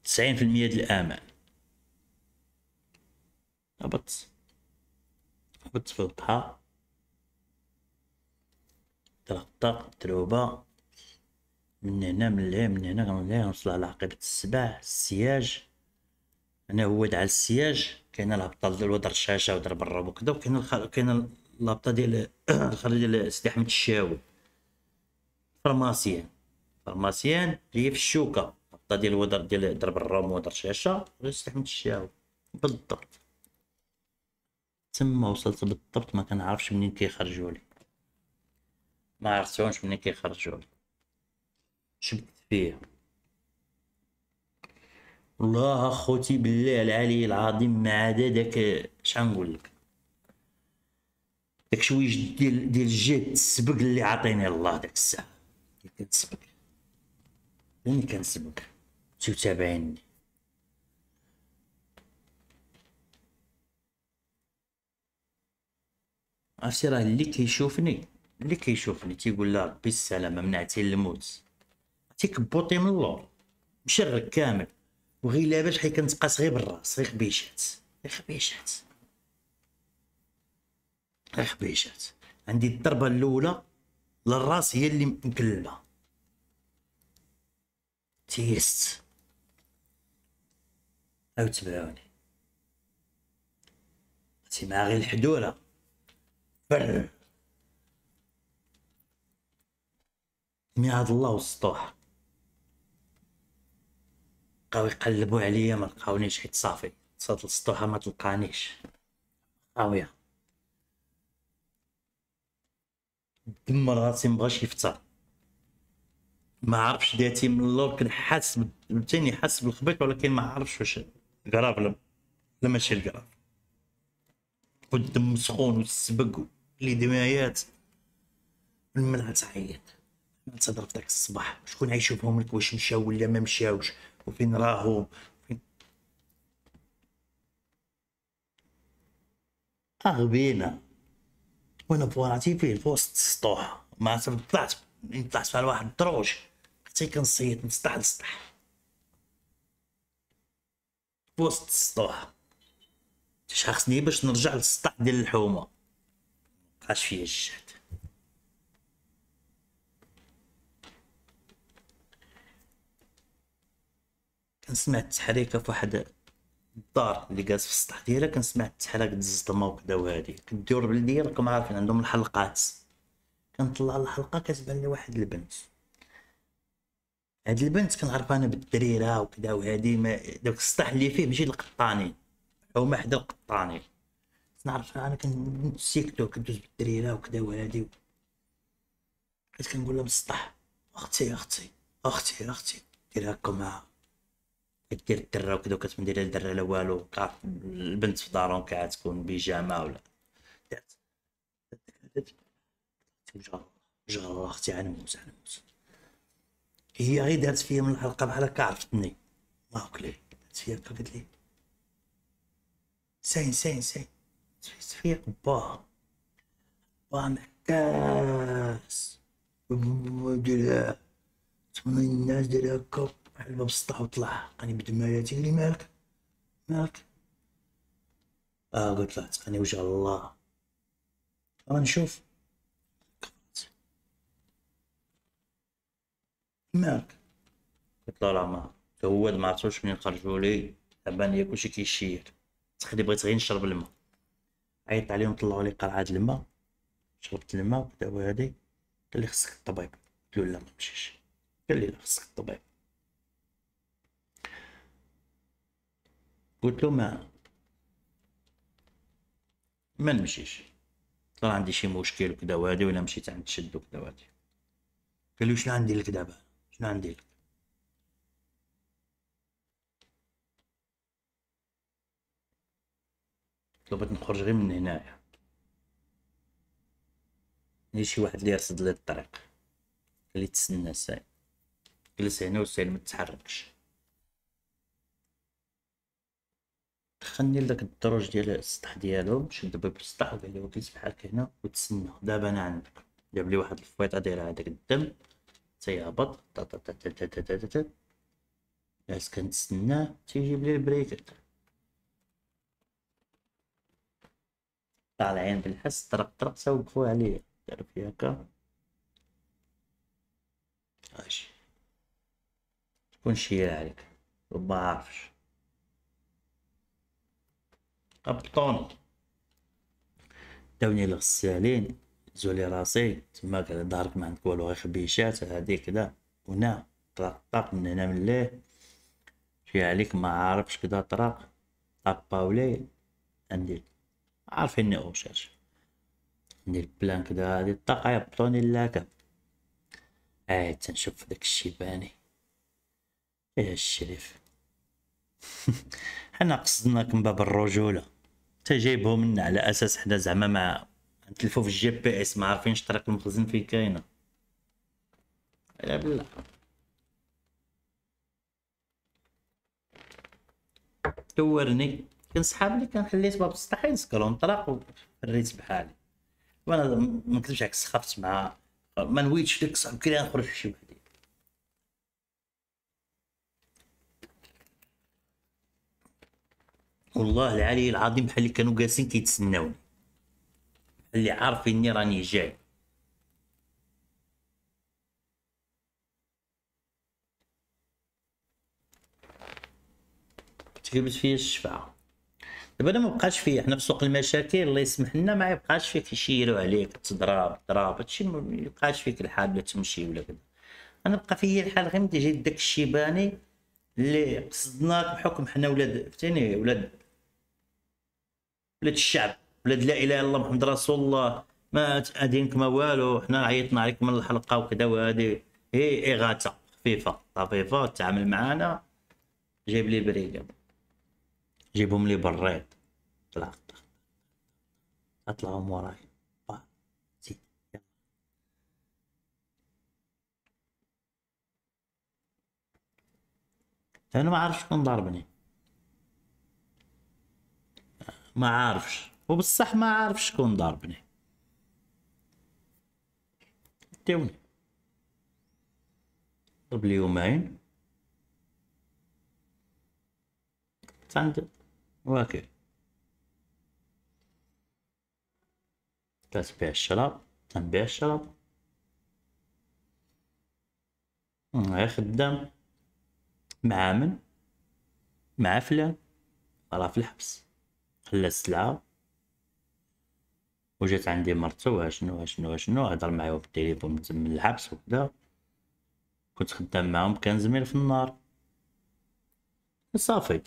تسعين في المية ديال الآمان هبط هبط في البطحه تغطى التروبه من هنا من لهنا من هنا من نوصل على عقبة السبع السياج انا هو على السياج كاين الهبطة ديال ودر الشاشة وضرب الرب وكذا وكاين الخ... كاين الهبطة ديال الخرجة ديال سيدي أحمد الشاوي فرماسيان فرماسيان هي في الشوكة الهبطة ديال ودر ديال ضرب الرم ودر الشاشة سيدي أحمد الشاوي بالضبط تما وصلت بالضبط ما كنعرفش منين كيخرجوا لي ما عرفتهمش منين كيخرجوا لي شبكت فيه والله اخوتي بالله العلي العظيم ما عدا داك شحال نقول لك داك شويج ديال ديال الجد السبق اللي عطيني الله داك الساعه اللي كنسبق اللي كنسبق انتو تابعيني عرفتي راه اللي كيشوفني اللي كيشوفني تيقول لا ربي السلامه منعتي الموت تيكبوطي من اللور مشرك كامل وغير لاباس حيت كنتقاس غير بالراس غير خبيشات غير خبيشات غير خبيشات عندي الضربه الاولى للراس هي اللي مكلله تيست او تبعوني تيما غير الحدوره بر من هاد الله وسطوحك بقاو يقلبوا عليا ما لقاونيش حيت صافي صوت السطوحه ما تلقانيش قاويه دمر راسي مبغاش يفتر ما عرفش داتي من اللور كنحس بالتاني حاس بالخبيط ولكن ما عرفش واش غراب ولا ماشي الكراف والدم سخون والسبق اللي دمايات الملعه تعيط في داك الصباح شكون عيشوفهم لك واش مشاو ولا ما مشاوش وفين راهو فين... اغبينا وانا بواراتي فيه البوست سطوح ما طلعت طلعت فيها واحد الدروج حتى كنصيد من سطح لسطح وسط سطوح شحال خصني باش نرجع للسطح ديال الحومه مبقاش فيا الجهل كنسمع التحريكه في واحد الدار اللي جالس في السطح ديالها كنسمع التحريك الزدمه وكذا وهادي كدير بلدي راكم عارفين عندهم الحلقات كنطلع الحلقه كتبان لي واحد البنت هاد البنت كنعرفها انا بالدريره وكذا وهادي ما داك السطح اللي فيه ماشي القطاني او ما حدا القطاني كنعرفها انا كنسيكتو كندوز بالدريره وكذا وهادي كنت كنقول لهم اختي اختي اختي اختي دير هكا معاها كدير الدره وكذا وكتبان دايره الدره لا والو كعرف البنت في دارهم كاع تكون بيجامه ولا جا الله اختي على غنموت هي غير دارت فيا من الحلقه بحال هكا عرفتني ما وكلي دارت فيا هكا قالت لي ساين ساين ساين تحس فيا با با معكاس دير تمنى الناس دير هكا واحد الباب السطح وطلع قاني بدماياتي قالي لي مالك مالك اه قلت له تقني وجه الله انا نشوف مالك قلت له راه ما هو ما عرفتوش منين خرجوا لي تعبان ليا كلشي كيشير تخلي بغيت غير نشرب الماء عيطت عليهم طلعوا لي قرعه الماء شربت الماء وداو هادي قال لي خصك الطبيب قلت له لا ما نمشيش قال لي لا خصك الطبيب قلت له ما ما نمشيش طلع عندي شي مشكل وكذا وهذا ولا مشيت عند الشد وكذا وهذا قال لي شنو عندي لك دابا شنو عندي لك طلبت نخرج غير من هنايا هي شي واحد اللي يرصد لي الطريق قال لي تسنى ساي جلس هنا والساعه ما تحركش دخلني لداك الدروج ديال السطح ديالو شد باب السطح وقال لي واكلت بحالك هنا وتسنى دابا انا عندك جاب لي واحد الفويطه دايره هذاك الدم تيهبط جالس كنتسناه تيجيب لي البريكت طالعين بالحس طرق طرق توقفو عليه دارو فيه هكا ماشي تكون شي عليك ما عارفش قبطوني داوني الغسالين زولي راسي تماك على ظهرك ما عندك والو غير خبيشات هادي كدا هنا طرق طرق من هنا من ليه شي عليك ما عارفش كدا طرق اباولي عندي عارفين اوشاش عندي البلان كدا هادي الطاقة يبطوني اللاكب اي تنشوف داك الشيباني يا إيه الشريف حنا قصدناك من باب الرجوله حتى جايبهم لنا على اساس حنا زعما ما نتلفو في الجي بي اس ما عارفينش طريق المخزن فين كاينه لا بالله دورني كنسحاب لي كنخليت باب السطح نسكرو نطلق وريت بحالي وانا ما نكذبش عليك سخفت مع ما نويتش ديك صاحبي كي نخرج في شي واحد والله العلي العظيم بحال اللي كانوا جالسين كيتسناوني بحال عارفين عارفيني راني جاي تجبد فيا الشفعة دابا انا مابقاش فيا حنا في سوق المشاكل الله يسمح لنا ما يبقاش فيك يشيروا عليك تضرب تضرب هادشي ما يبقاش فيك الحال لا تمشي ولا كذا انا بقى فيا الحال غير ملي تجي داك الشيباني اللي قصدناك بحكم حنا ولاد فهمتيني ولاد بلاد الشعب بلاد لا اله الا الله محمد رسول الله ما تادينك ما والو حنا عيطنا عليك من الحلقه وكذا وهذه هي اغاثه خفيفه طفيفه تعامل معانا جيب لي بريق جيبهم لي بالريض طلع اطلعهم موراي انا ما عرفت شكون ضربني ما عارفش وبصح ما عارفش شكون ضربني داوني ضرب لي يومين واكي تاس تنبيع الشراب تنبيع الشراب يا خدام مع من مع فلان راه في الحبس قلصت لها وجات عندي مرتو هاشنو هاشنو هاشنو هضر معايا التليفون من الحبس وكدا كنت خدام معاهم كان زميل في النار صافي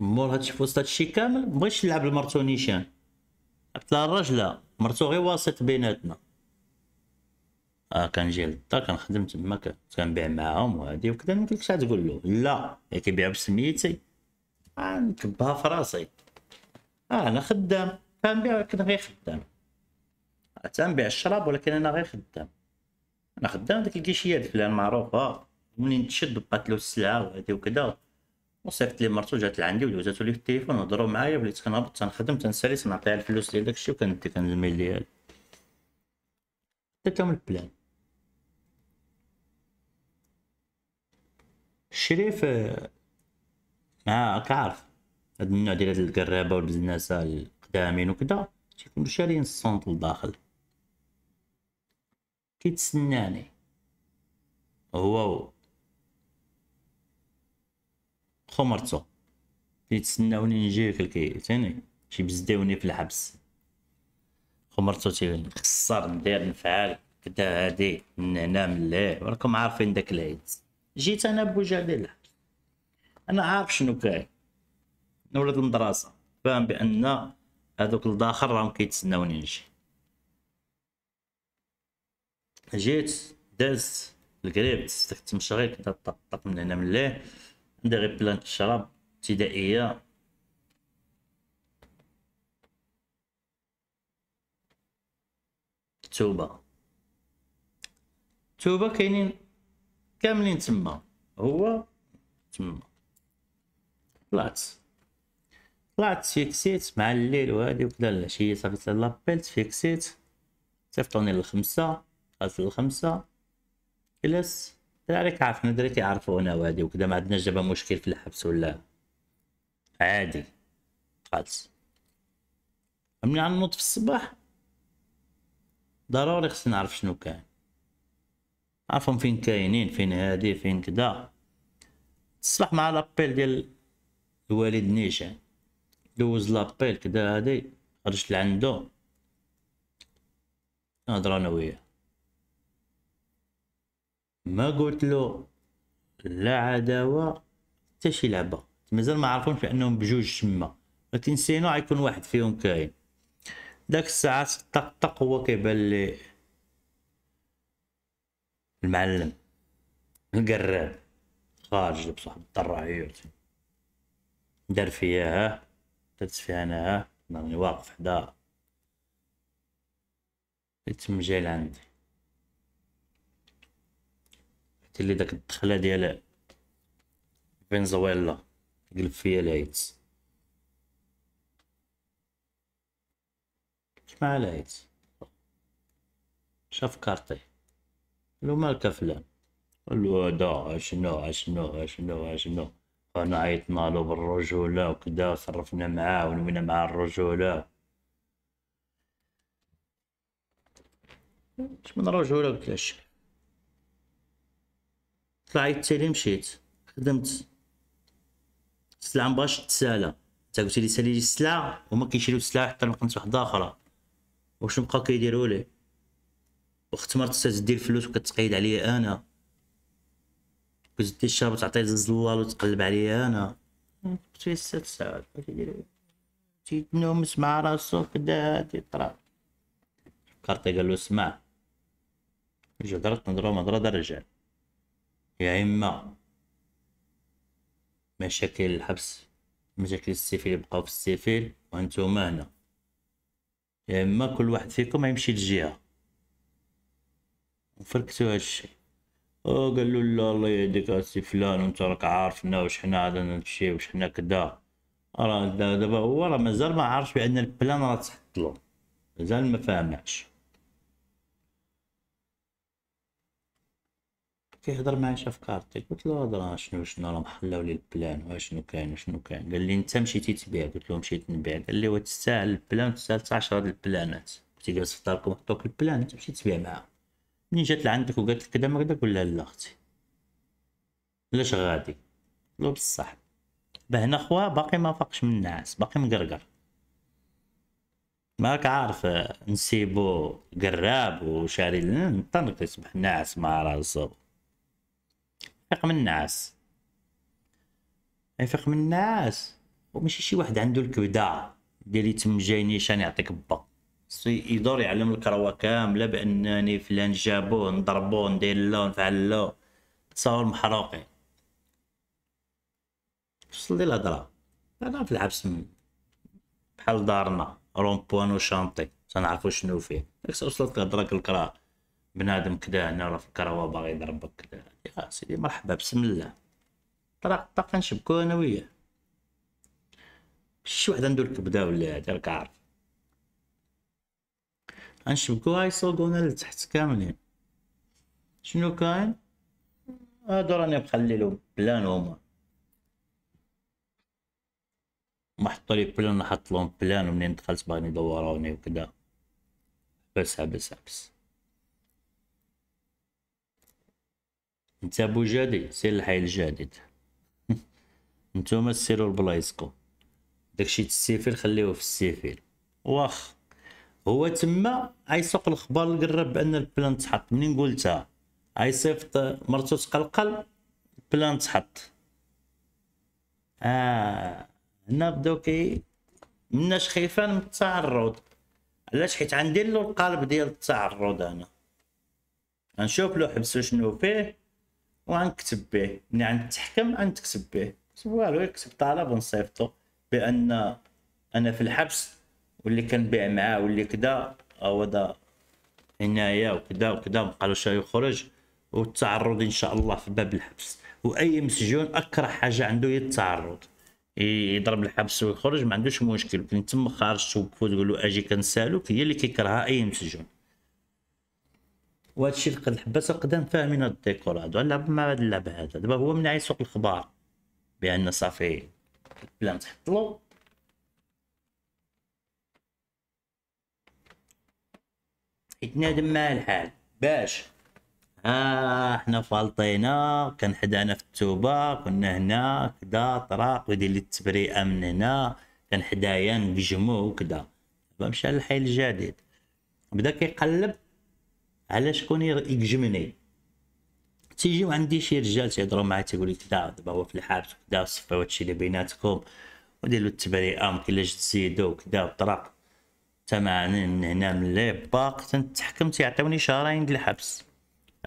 مور هادشي في وسط هادشي كامل مبغيتش نلعب لمرتو نيشان قلت لها الرجله مرتو غير واسط بيناتنا آه كنجي للدار كنخدم تما كنبيع معاهم وهادي وكذا ما قلتش تقول له لا هي كيبيعها بسميتي غنكبها آه، في راسي اه انا خدام كنبيع كنا غير خدام تنبيع آه، الشراب ولكن انا غير خدام انا خدام ديك الكيشيه ديك اللي معروفه آه، منين تشد بقات له السلعه وهادي وكذا وصيفط لي مرتو جات لعندي ودوزاتو لي في التليفون هضروا معايا وليت كنهبط تنخدم تنسالي تنعطيها الفلوس ديال داكشي وكندي كنزمي ليها درت لهم البلان الشريف آه، معاك عارف هاد النوع ديال هاد القرابه والبزناسه القدامين وكدا تيكون شاريين الصنط لداخل كيتسناني هو خمرتو كيتسناوني نجي كلكي شي بزداوني في الحبس خمرتو تيخسر ندير نفعل كدا هادي من هنا من ليه راكم عارفين داك العيد جيت انا بوجع الله انا عارف شنو كاين انا ولاد المدرسه فاهم بان هذوك الداخل راهم كيتسناوني نجي جيت دازت لقريبت داك التمشى غير كنت طقطق من هنا من ليه عندي غير بلانت الشراب ابتدائيه توبه توبه كاينين كاملين تما هو تما طلعت طلعت فيكسيت مع الليل وهادي وكدا العشية صافي تا لابيل تفيكسيت صيفطوني للخمسة دخلت للخمسة جلست الدراري كعرفنا الدراري كيعرفونا وهادي وكدا ما عندناش دابا مشكل في الحبس ولا عادي خالص ملي غنوض في الصباح ضروري خصني نعرف شنو كان عارفهم فين كاينين فين هادي فين كدا تصلح مع لابيل ديال الوالد نيشان دوز لابيل كدا هادي خرجت لعندو نهضر انا وياه ما قلت له لا عداوه حتى شي لعبه مازال ما في بانهم بجوج تما ما تنسينو غيكون واحد فيهم كاين داك الساعات طق طق هو كيبان لي المعلم القراب خارج لبس واحد الطرة عيوت دار فيها درت فيها انا راني واقف حدا يتم جاي لعندي حتى اللي داك الدخلة ديال فنزويلا قلب فيا العيد شمع العيد شاف كارتي قال له مالك فلان قال له دا شنو اشنو اشنو اشنو انا عيطنا له بالرجوله وكذا صرفنا معاه ونوينا مع الرجوله اش من رجوله قلت له طلعت تالي مشيت خدمت السلعه مبغاش تسالى انت قلت لي سالي لي السلعه وما كيشريو السلعه حتى لقنت واحده اخرى واش نبقاو كيديروا ليه وقت ما تستاز الفلوس وكتقيد عليا انا كنت الشاب وتعطي الزلال وتقلب عليا انا كنت ست ساعات تيت نوم مع راسو كدا طرا كارتي قال له اسمع جا درت نضرب مضرب الرجال يا اما مشاكل الحبس مشاكل السيفيل بقاو في السيفيل وانتم هنا يا اما كل واحد فيكم يمشي للجهه وفركسوا هالشي قال له لا الله يهديك اسي فلان وانت راك عارفنا واش حنا هذا نمشي واش حنا كدا راه دابا هو راه مازال ما عارفش بان البلان راه تحط له مازال ما فاهمناش كيهضر معايا شاف كارتي قلت له هضر شنو شنو راه محلاو لي البلان واشنو كاين شنو كاين قال لي انت مشيتي تبيع قلت له مشيت نبيع قال لي وتستاهل البلان تستاهل 10 د البلانات كنتي جالس في داركم حطوك البلان انت مشيت تبيع معاهم منين جات لعندك وقالت لك كدا مريضك ولا لا اختي علاش غادي لو بصح بهنا خوا باقي ما فاقش من النعاس باقي مقرقر ماك عارف نسيبو قراب وشاري نطنق يصبح ناعس مع راسو يفيق من النعاس يفيق من النعاس وماشي شي واحد عنده الكبده ديال يتم جايني شان يعطيك با يدور يعلم الكروه كامله بانني فلان جابوه نضربوه ندير له نفعل له تصور محروقين وصل لي الهضره انا في العبس بحال دارنا رومبوان وشانطي تنعرفو شنو فيه داك وصلت لهضرك الكرا بنادم كدا هنا ولا في الكراوه باغي يضربك كدا يا سيدي مرحبا بسم الله طرق طاقه نشبكو انا وياه شي واحد عنده الكبده ولا هادي راك عارف غنشبكوها يسوقونا لتحت كاملين شنو كاين هادو راني مخليلو بلان هما ما حطوا لي بلان حط لهم بلان ومنين دخلت باغيين يدوروني وكذا حبس حبس حبس انت ابو جديد سير الحي الجديد نتوما سيروا لبلايصكم داكشي تسيفير خليوه في السيفير واخ هو تما غيسوق الخبر القرب بان البلان تحط منين قلتها غيصيفط مرتو تقلقل البلان تحط اه هنا بداو كي مناش خيفان من التعرض علاش حيت عندي له القالب ديال التعرض انا غنشوف له حبسو شنو فيه وغنكتب به ملي غنتحكم غنكتب به والو يكتب طلب ونصيفطو بان انا في الحبس واللي كنبيع معاه واللي كدا هو دا هنايا وكدا وكدا مبقالوش يخرج والتعرض ان شاء الله في باب الحبس واي مسجون اكره حاجه عنده هي التعرض يضرب الحبس ويخرج ما عندوش مشكل كنت تم خارج توقفو تقولو اجي كنسالوك هي اللي كيكرهها اي مسجون وهذا الشيء اللي الحباس القدام فاهمين هاد الديكور هادو غنلعب مع هاد اللعبه هذا دابا هو من عيسوق الخبار بان صافي البلان تحطلو يتنادم مع الحال باش اه حنا فالطينا كان حدانا في التوبه كنا هنا كدا طراق ويدير لي التبريئه من هنا كان حدايا نقجمو وكدا مشى للحي الجديد بدا كيقلب على شكون يقجمني تيجيو عندي شي رجال تيهضروا معاه تيقول كدا دابا هو في الحبس وكدا صفي هادشي اللي بيناتكم وديرلو التبريئه ممكن لا تزيدوا وكدا طراق تماما من هنا من باق تنتحكم تيعطيوني شهرين د الحبس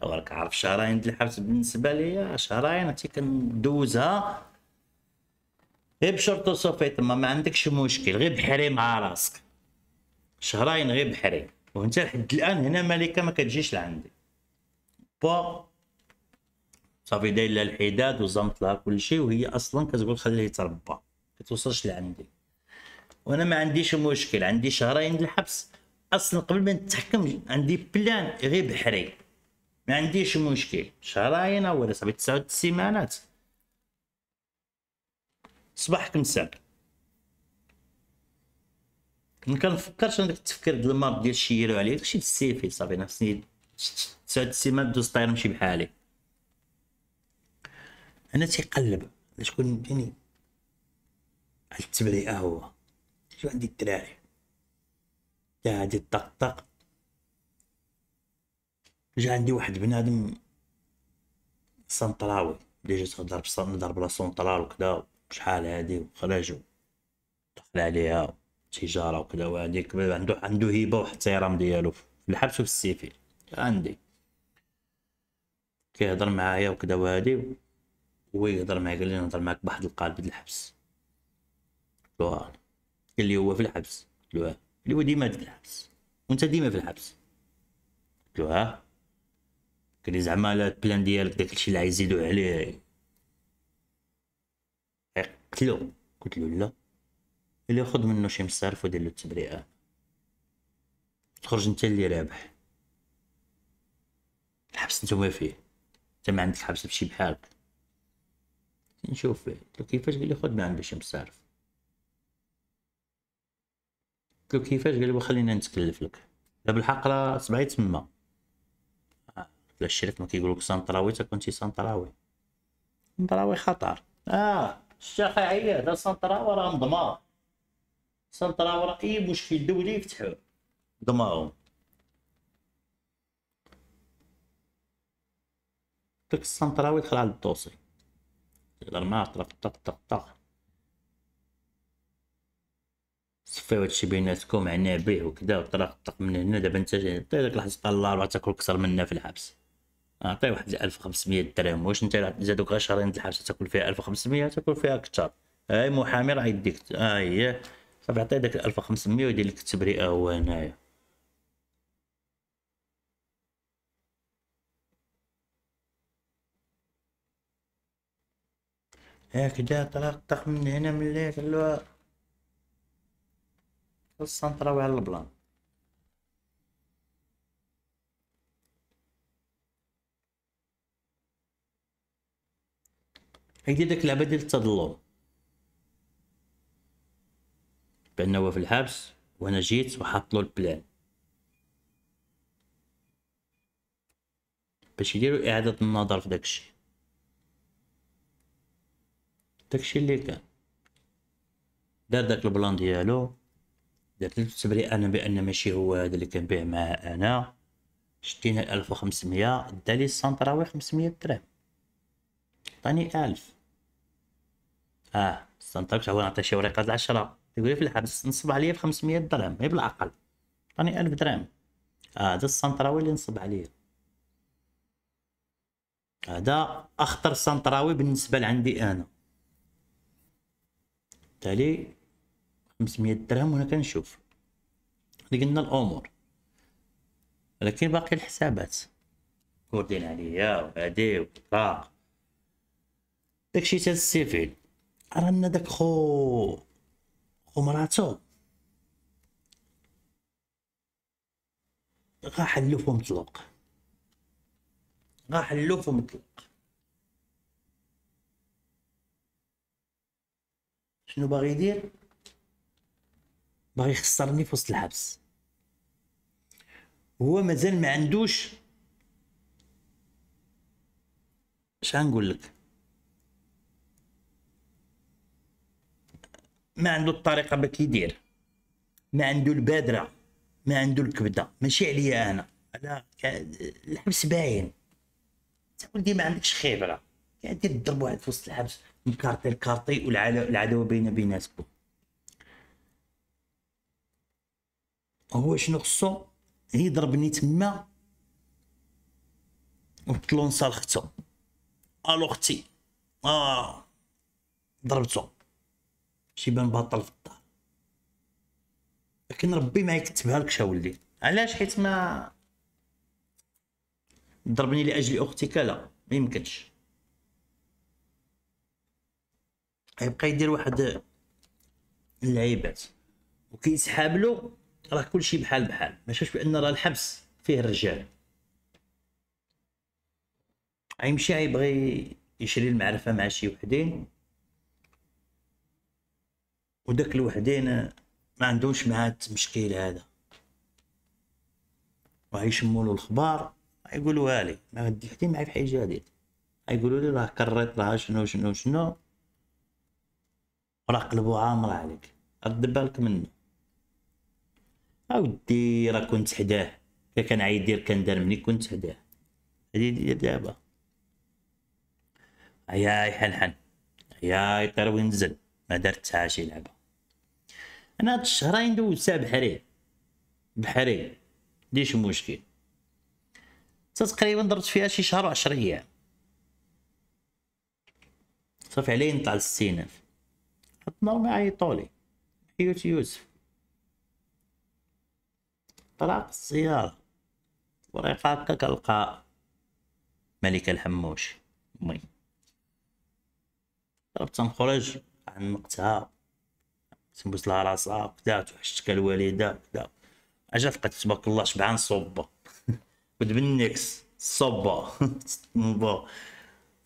وراك عارف شهرين د الحبس بالنسبه ليا شهرين كندوزها غير بشرط صافي تما ما عندكش مشكل غير بحري مع راسك شهرين غير بحري وانت لحد الان هنا ملكه ما كتجيش لعندي با صافي داير لها الحداد وزمط لها كلشي وهي اصلا كتقول خليه يتربى كتوصلش لعندي وانا ما عنديش مشكل عندي شهرين الحبس اصلا قبل ما نتحكم عندي بلان غير بحري ما عنديش مشكل شهرين ولا صافي تسع سيمانات صباحك مساك ما كنفكرش عندك التفكير ديال المرض ديال شيرو عليه داكشي في السيفي صافي نفسني تسع سيمانات دوز طاير نمشي بحالي انا تيقلب شكون يعني على التبرئه هو شو عندي الدراعي قاعد يطقطق جا عندي واحد بنادم سنطراوي اللي جات ضرب ضرب راسو نطرار وكدا شحال هادي وخرج دخل عليها تجاره وكدا وهاديك عندو عندو هيبه واحترام ديالو في الحبس وفي السيفي عندي كيهضر معايا وكدا وهادي هو يهضر معايا قال لي نهضر معاك بواحد القالب د الحبس فوالا اللي هو في الحبس قلت له اللي هو ديما في الحبس وانت ديما في الحبس قلت له ها كان زعما البلان ديالك داك الشيء اللي عايز عليه عليه له قلت له لا اللي خذ منه شي مصارف ودير له التبرئه تخرج انت اللي رابح الحبس انت ما فيه انت ما عندك حبس بشي بحالك نشوف فيه قلت له كيفاش قال لي خذ ما عنده شي مصارف قلت له كيفاش قال لي خلينا نتكلف لك دابا الحق راه صبعي تما قلت له الشريف ما كيقول لك تكون كنتي سانطراوي سانطراوي خطر اه الشافعيه هذا سانطراوي راه مضمار سانطراوي راه اي مشكل دولي يفتحو ضماهم داك السانطراوي دخل على الدوسي معاه طرق طق طق طق صفيو هادشي بيناتكم عنا بيه وكذا وطلق طق من هنا دابا انت عطيه الحصه لحظه الاربعه تاكل كثر منا في الحبس عطيه واحد 1500 درهم واش انت زادوك غير شهرين الحبس تاكل فيها 1500 تاكل فيها اكثر هاي محامي راه يديك ها هي صافي عطيه داك 1500 ويدير لك التبرئه هو هنايا هكذا طلق طق من هنا من اللي نسنطراو على البلان هيدي داك اللعبه ديال التظلم بان هو في الحبس وانا جيت وحاط له البلان باش يديروا اعاده النظر في داكشي داكشي اللي كان دار داك البلان ديالو درت لي تبري انا بان ماشي هو هذا اللي كنبيع معاه انا شتينا ألف وخمسمية دالي راوي خمسمية درهم عطاني ألف اه السنت هو نعطيه شي وريقه د تقولي في الحبس نصب عليا بخمسمية درهم هي بالعقل عطاني ألف درهم آه، هذا آه السنتراوي اللي نصب عليا هذا آه اخطر سنتراوي بالنسبه لعندي انا بالتالي 500 درهم وانا كنشوف اللي قلنا الامور ولكن باقي الحسابات كوردين عليا وهادي وطلاق داكشي تاع السيفيل رانا داك خو خو مراتو غا فو مطلق غا فو مطلق شنو باغي يدير باغي يخسرني في وسط الحبس هو مازال ما عندوش اش غنقول لك ما عنده الطريقه باش يدير ما عنده البادره ما عنده الكبده ماشي عليا انا انا الحبس باين انت ولدي ما عندكش خبره قاعد تضرب واحد في وسط الحبس مكارتي الكارتي والعداوه بين بيناتكم هو شنو خصو هي ضربني تما نصال ختو الو اختي اه ضربتو شي بان باطل في الدار لكن ربي ما يكتبها لك اولدي علاش حيت ما ضربني لاجل اختك لا ما يمكنش غيبقى يدير واحد اللعيبات وكيسحاب له راه كلشي بحال بحال ما شافش بان راه الحبس فيه الرجال غيمشي غيبغي يشري المعرفه مع شي وحدين وداك الوحدين ما عندهمش معاه التمشكيل هذا وغيشموا له الخبار غيقولوها لي ما غادي حتى معايا في حاجه هادي غيقولوا لي راه كريت راه شنو شنو شنو راه قلبو عامر عليك رد بالك منه اودي راه كنت حداه كان عايد دير كندار مني كنت حداه هادي دير دابا يا حنحن هيا يطير وينزل نزل ما دارت شي لعبه انا هاد الشهرين دوزتها بحري بحري ديش مشكل تقريبا درت فيها شي شهر وعشر ايام صافي علي نطلع للسيناف حط نورمال عيطولي حيوت يوسف طلاق السيارة هكا ألقى ملك الحموش مي ضربت تنخرج عنقتها سمبوس لها راسها كدا توحشتك الوالدة كدا اجا فقدت تبارك الله شبعان صوبة كنت بالنكس صوبة صوبة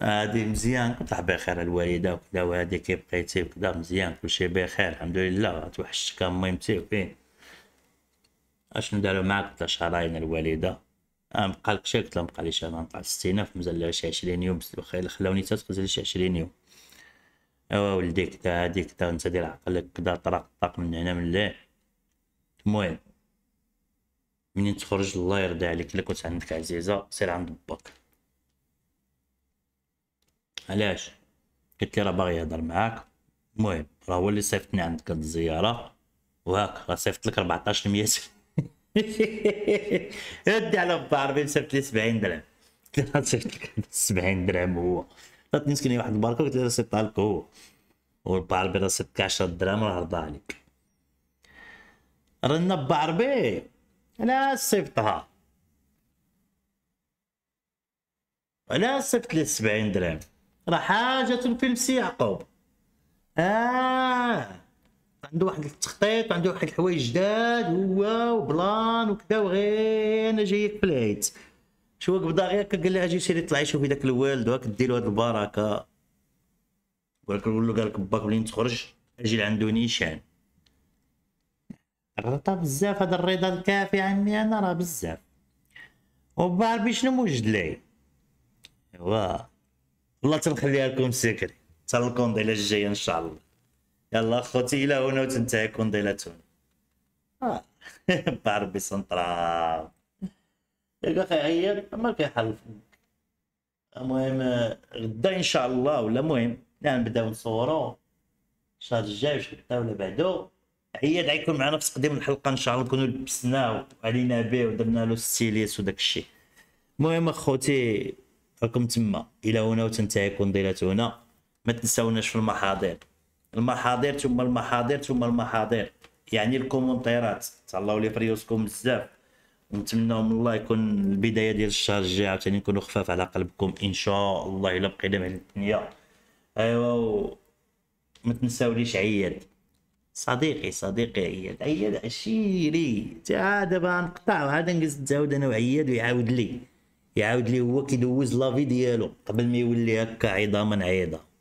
هادي مزيان كنطلع بخير الوالدة وكدا وهادي كي بقيتي وكدا مزيان كلشي بخير الحمد لله توحشتك امي متي فين اشنو داروا معاك قلت شهرين الوالده ام قال شي قلت لهم قال لي شنو نطلع الاستئناف مزال شي 20 يوم خلوني تقزل شي 20 يوم اوا ولدي كدا هاديك كدا انت دير عقلك كدا طرق طاق من هنا من ليه المهم منين تخرج الله يرضي عليك الا كنت عندك عزيزه سير عند باك علاش قلت لي راه باغي يهضر معاك المهم راه هو اللي صيفطني عندك الزياره وهاك راه صيفط لك 14 مية ردي على الضهر مسبت لي 70 درهم قلت له لك 70 درهم هو عطاتني مسكين واحد الباركه قلت له رصيدتها لك هو راه رصيدك 10 درهم راه رضى عليك رنا با بعربي انا سيفتها انا صيفط لي 70 درهم راه حاجه في نفس يعقوب اه عنده واحد التخطيط عنده واحد الحوايج جداد هو وبلان وكذا وغير انا جايك بلايت شو بدا غير قال لي اجي سيري طلعي شوفي داك الوالد وهاك له هاد البركه قال لك قول له قال لك باك منين تخرج اجي لعندو نيشان رطا بزاف هاد الرضا الكافي عمي انا راه بزاف وباربي شنو موجد لي ايوا والله تنخليها لكم سكري تلقون الى الجايه ان شاء الله يلا خوتي الى هنا وتنتهي كونديلاتون اه باربي سنطرا ياك اخي ما كاين حل المهم غدا ان شاء الله ولا المهم نبداو نعم، نصورو الشهر الجاي واش غدا ولا بعدو عياد غيكون معنا في تقديم الحلقه ان شاء الله نكونو لبسناه وعلينا به ودرنا له ستيليس وداك الشيء المهم اخوتي راكم تما الى هنا وتنتهي كونديلاتونا هنا ما تنساوناش في المحاضر المحاضر ثم المحاضر ثم المحاضر يعني الكومونتيرات تهلاو لي فريوسكم بزاف ونتمناو من الله يكون البدايه ديال الشهر الجاي عاوتاني نكونوا خفاف على قلبكم ان شاء الله الا بقينا مع الدنيا ايوا و... ما تنساوليش عياد صديقي صديقي عياد عياد عشيري تا دابا نقطع عاد نجلس نتعاود انا وعياد ويعاود لي يعاود لي هو كيدوز لافي ديالو قبل ما يولي هكا عظاما عيضه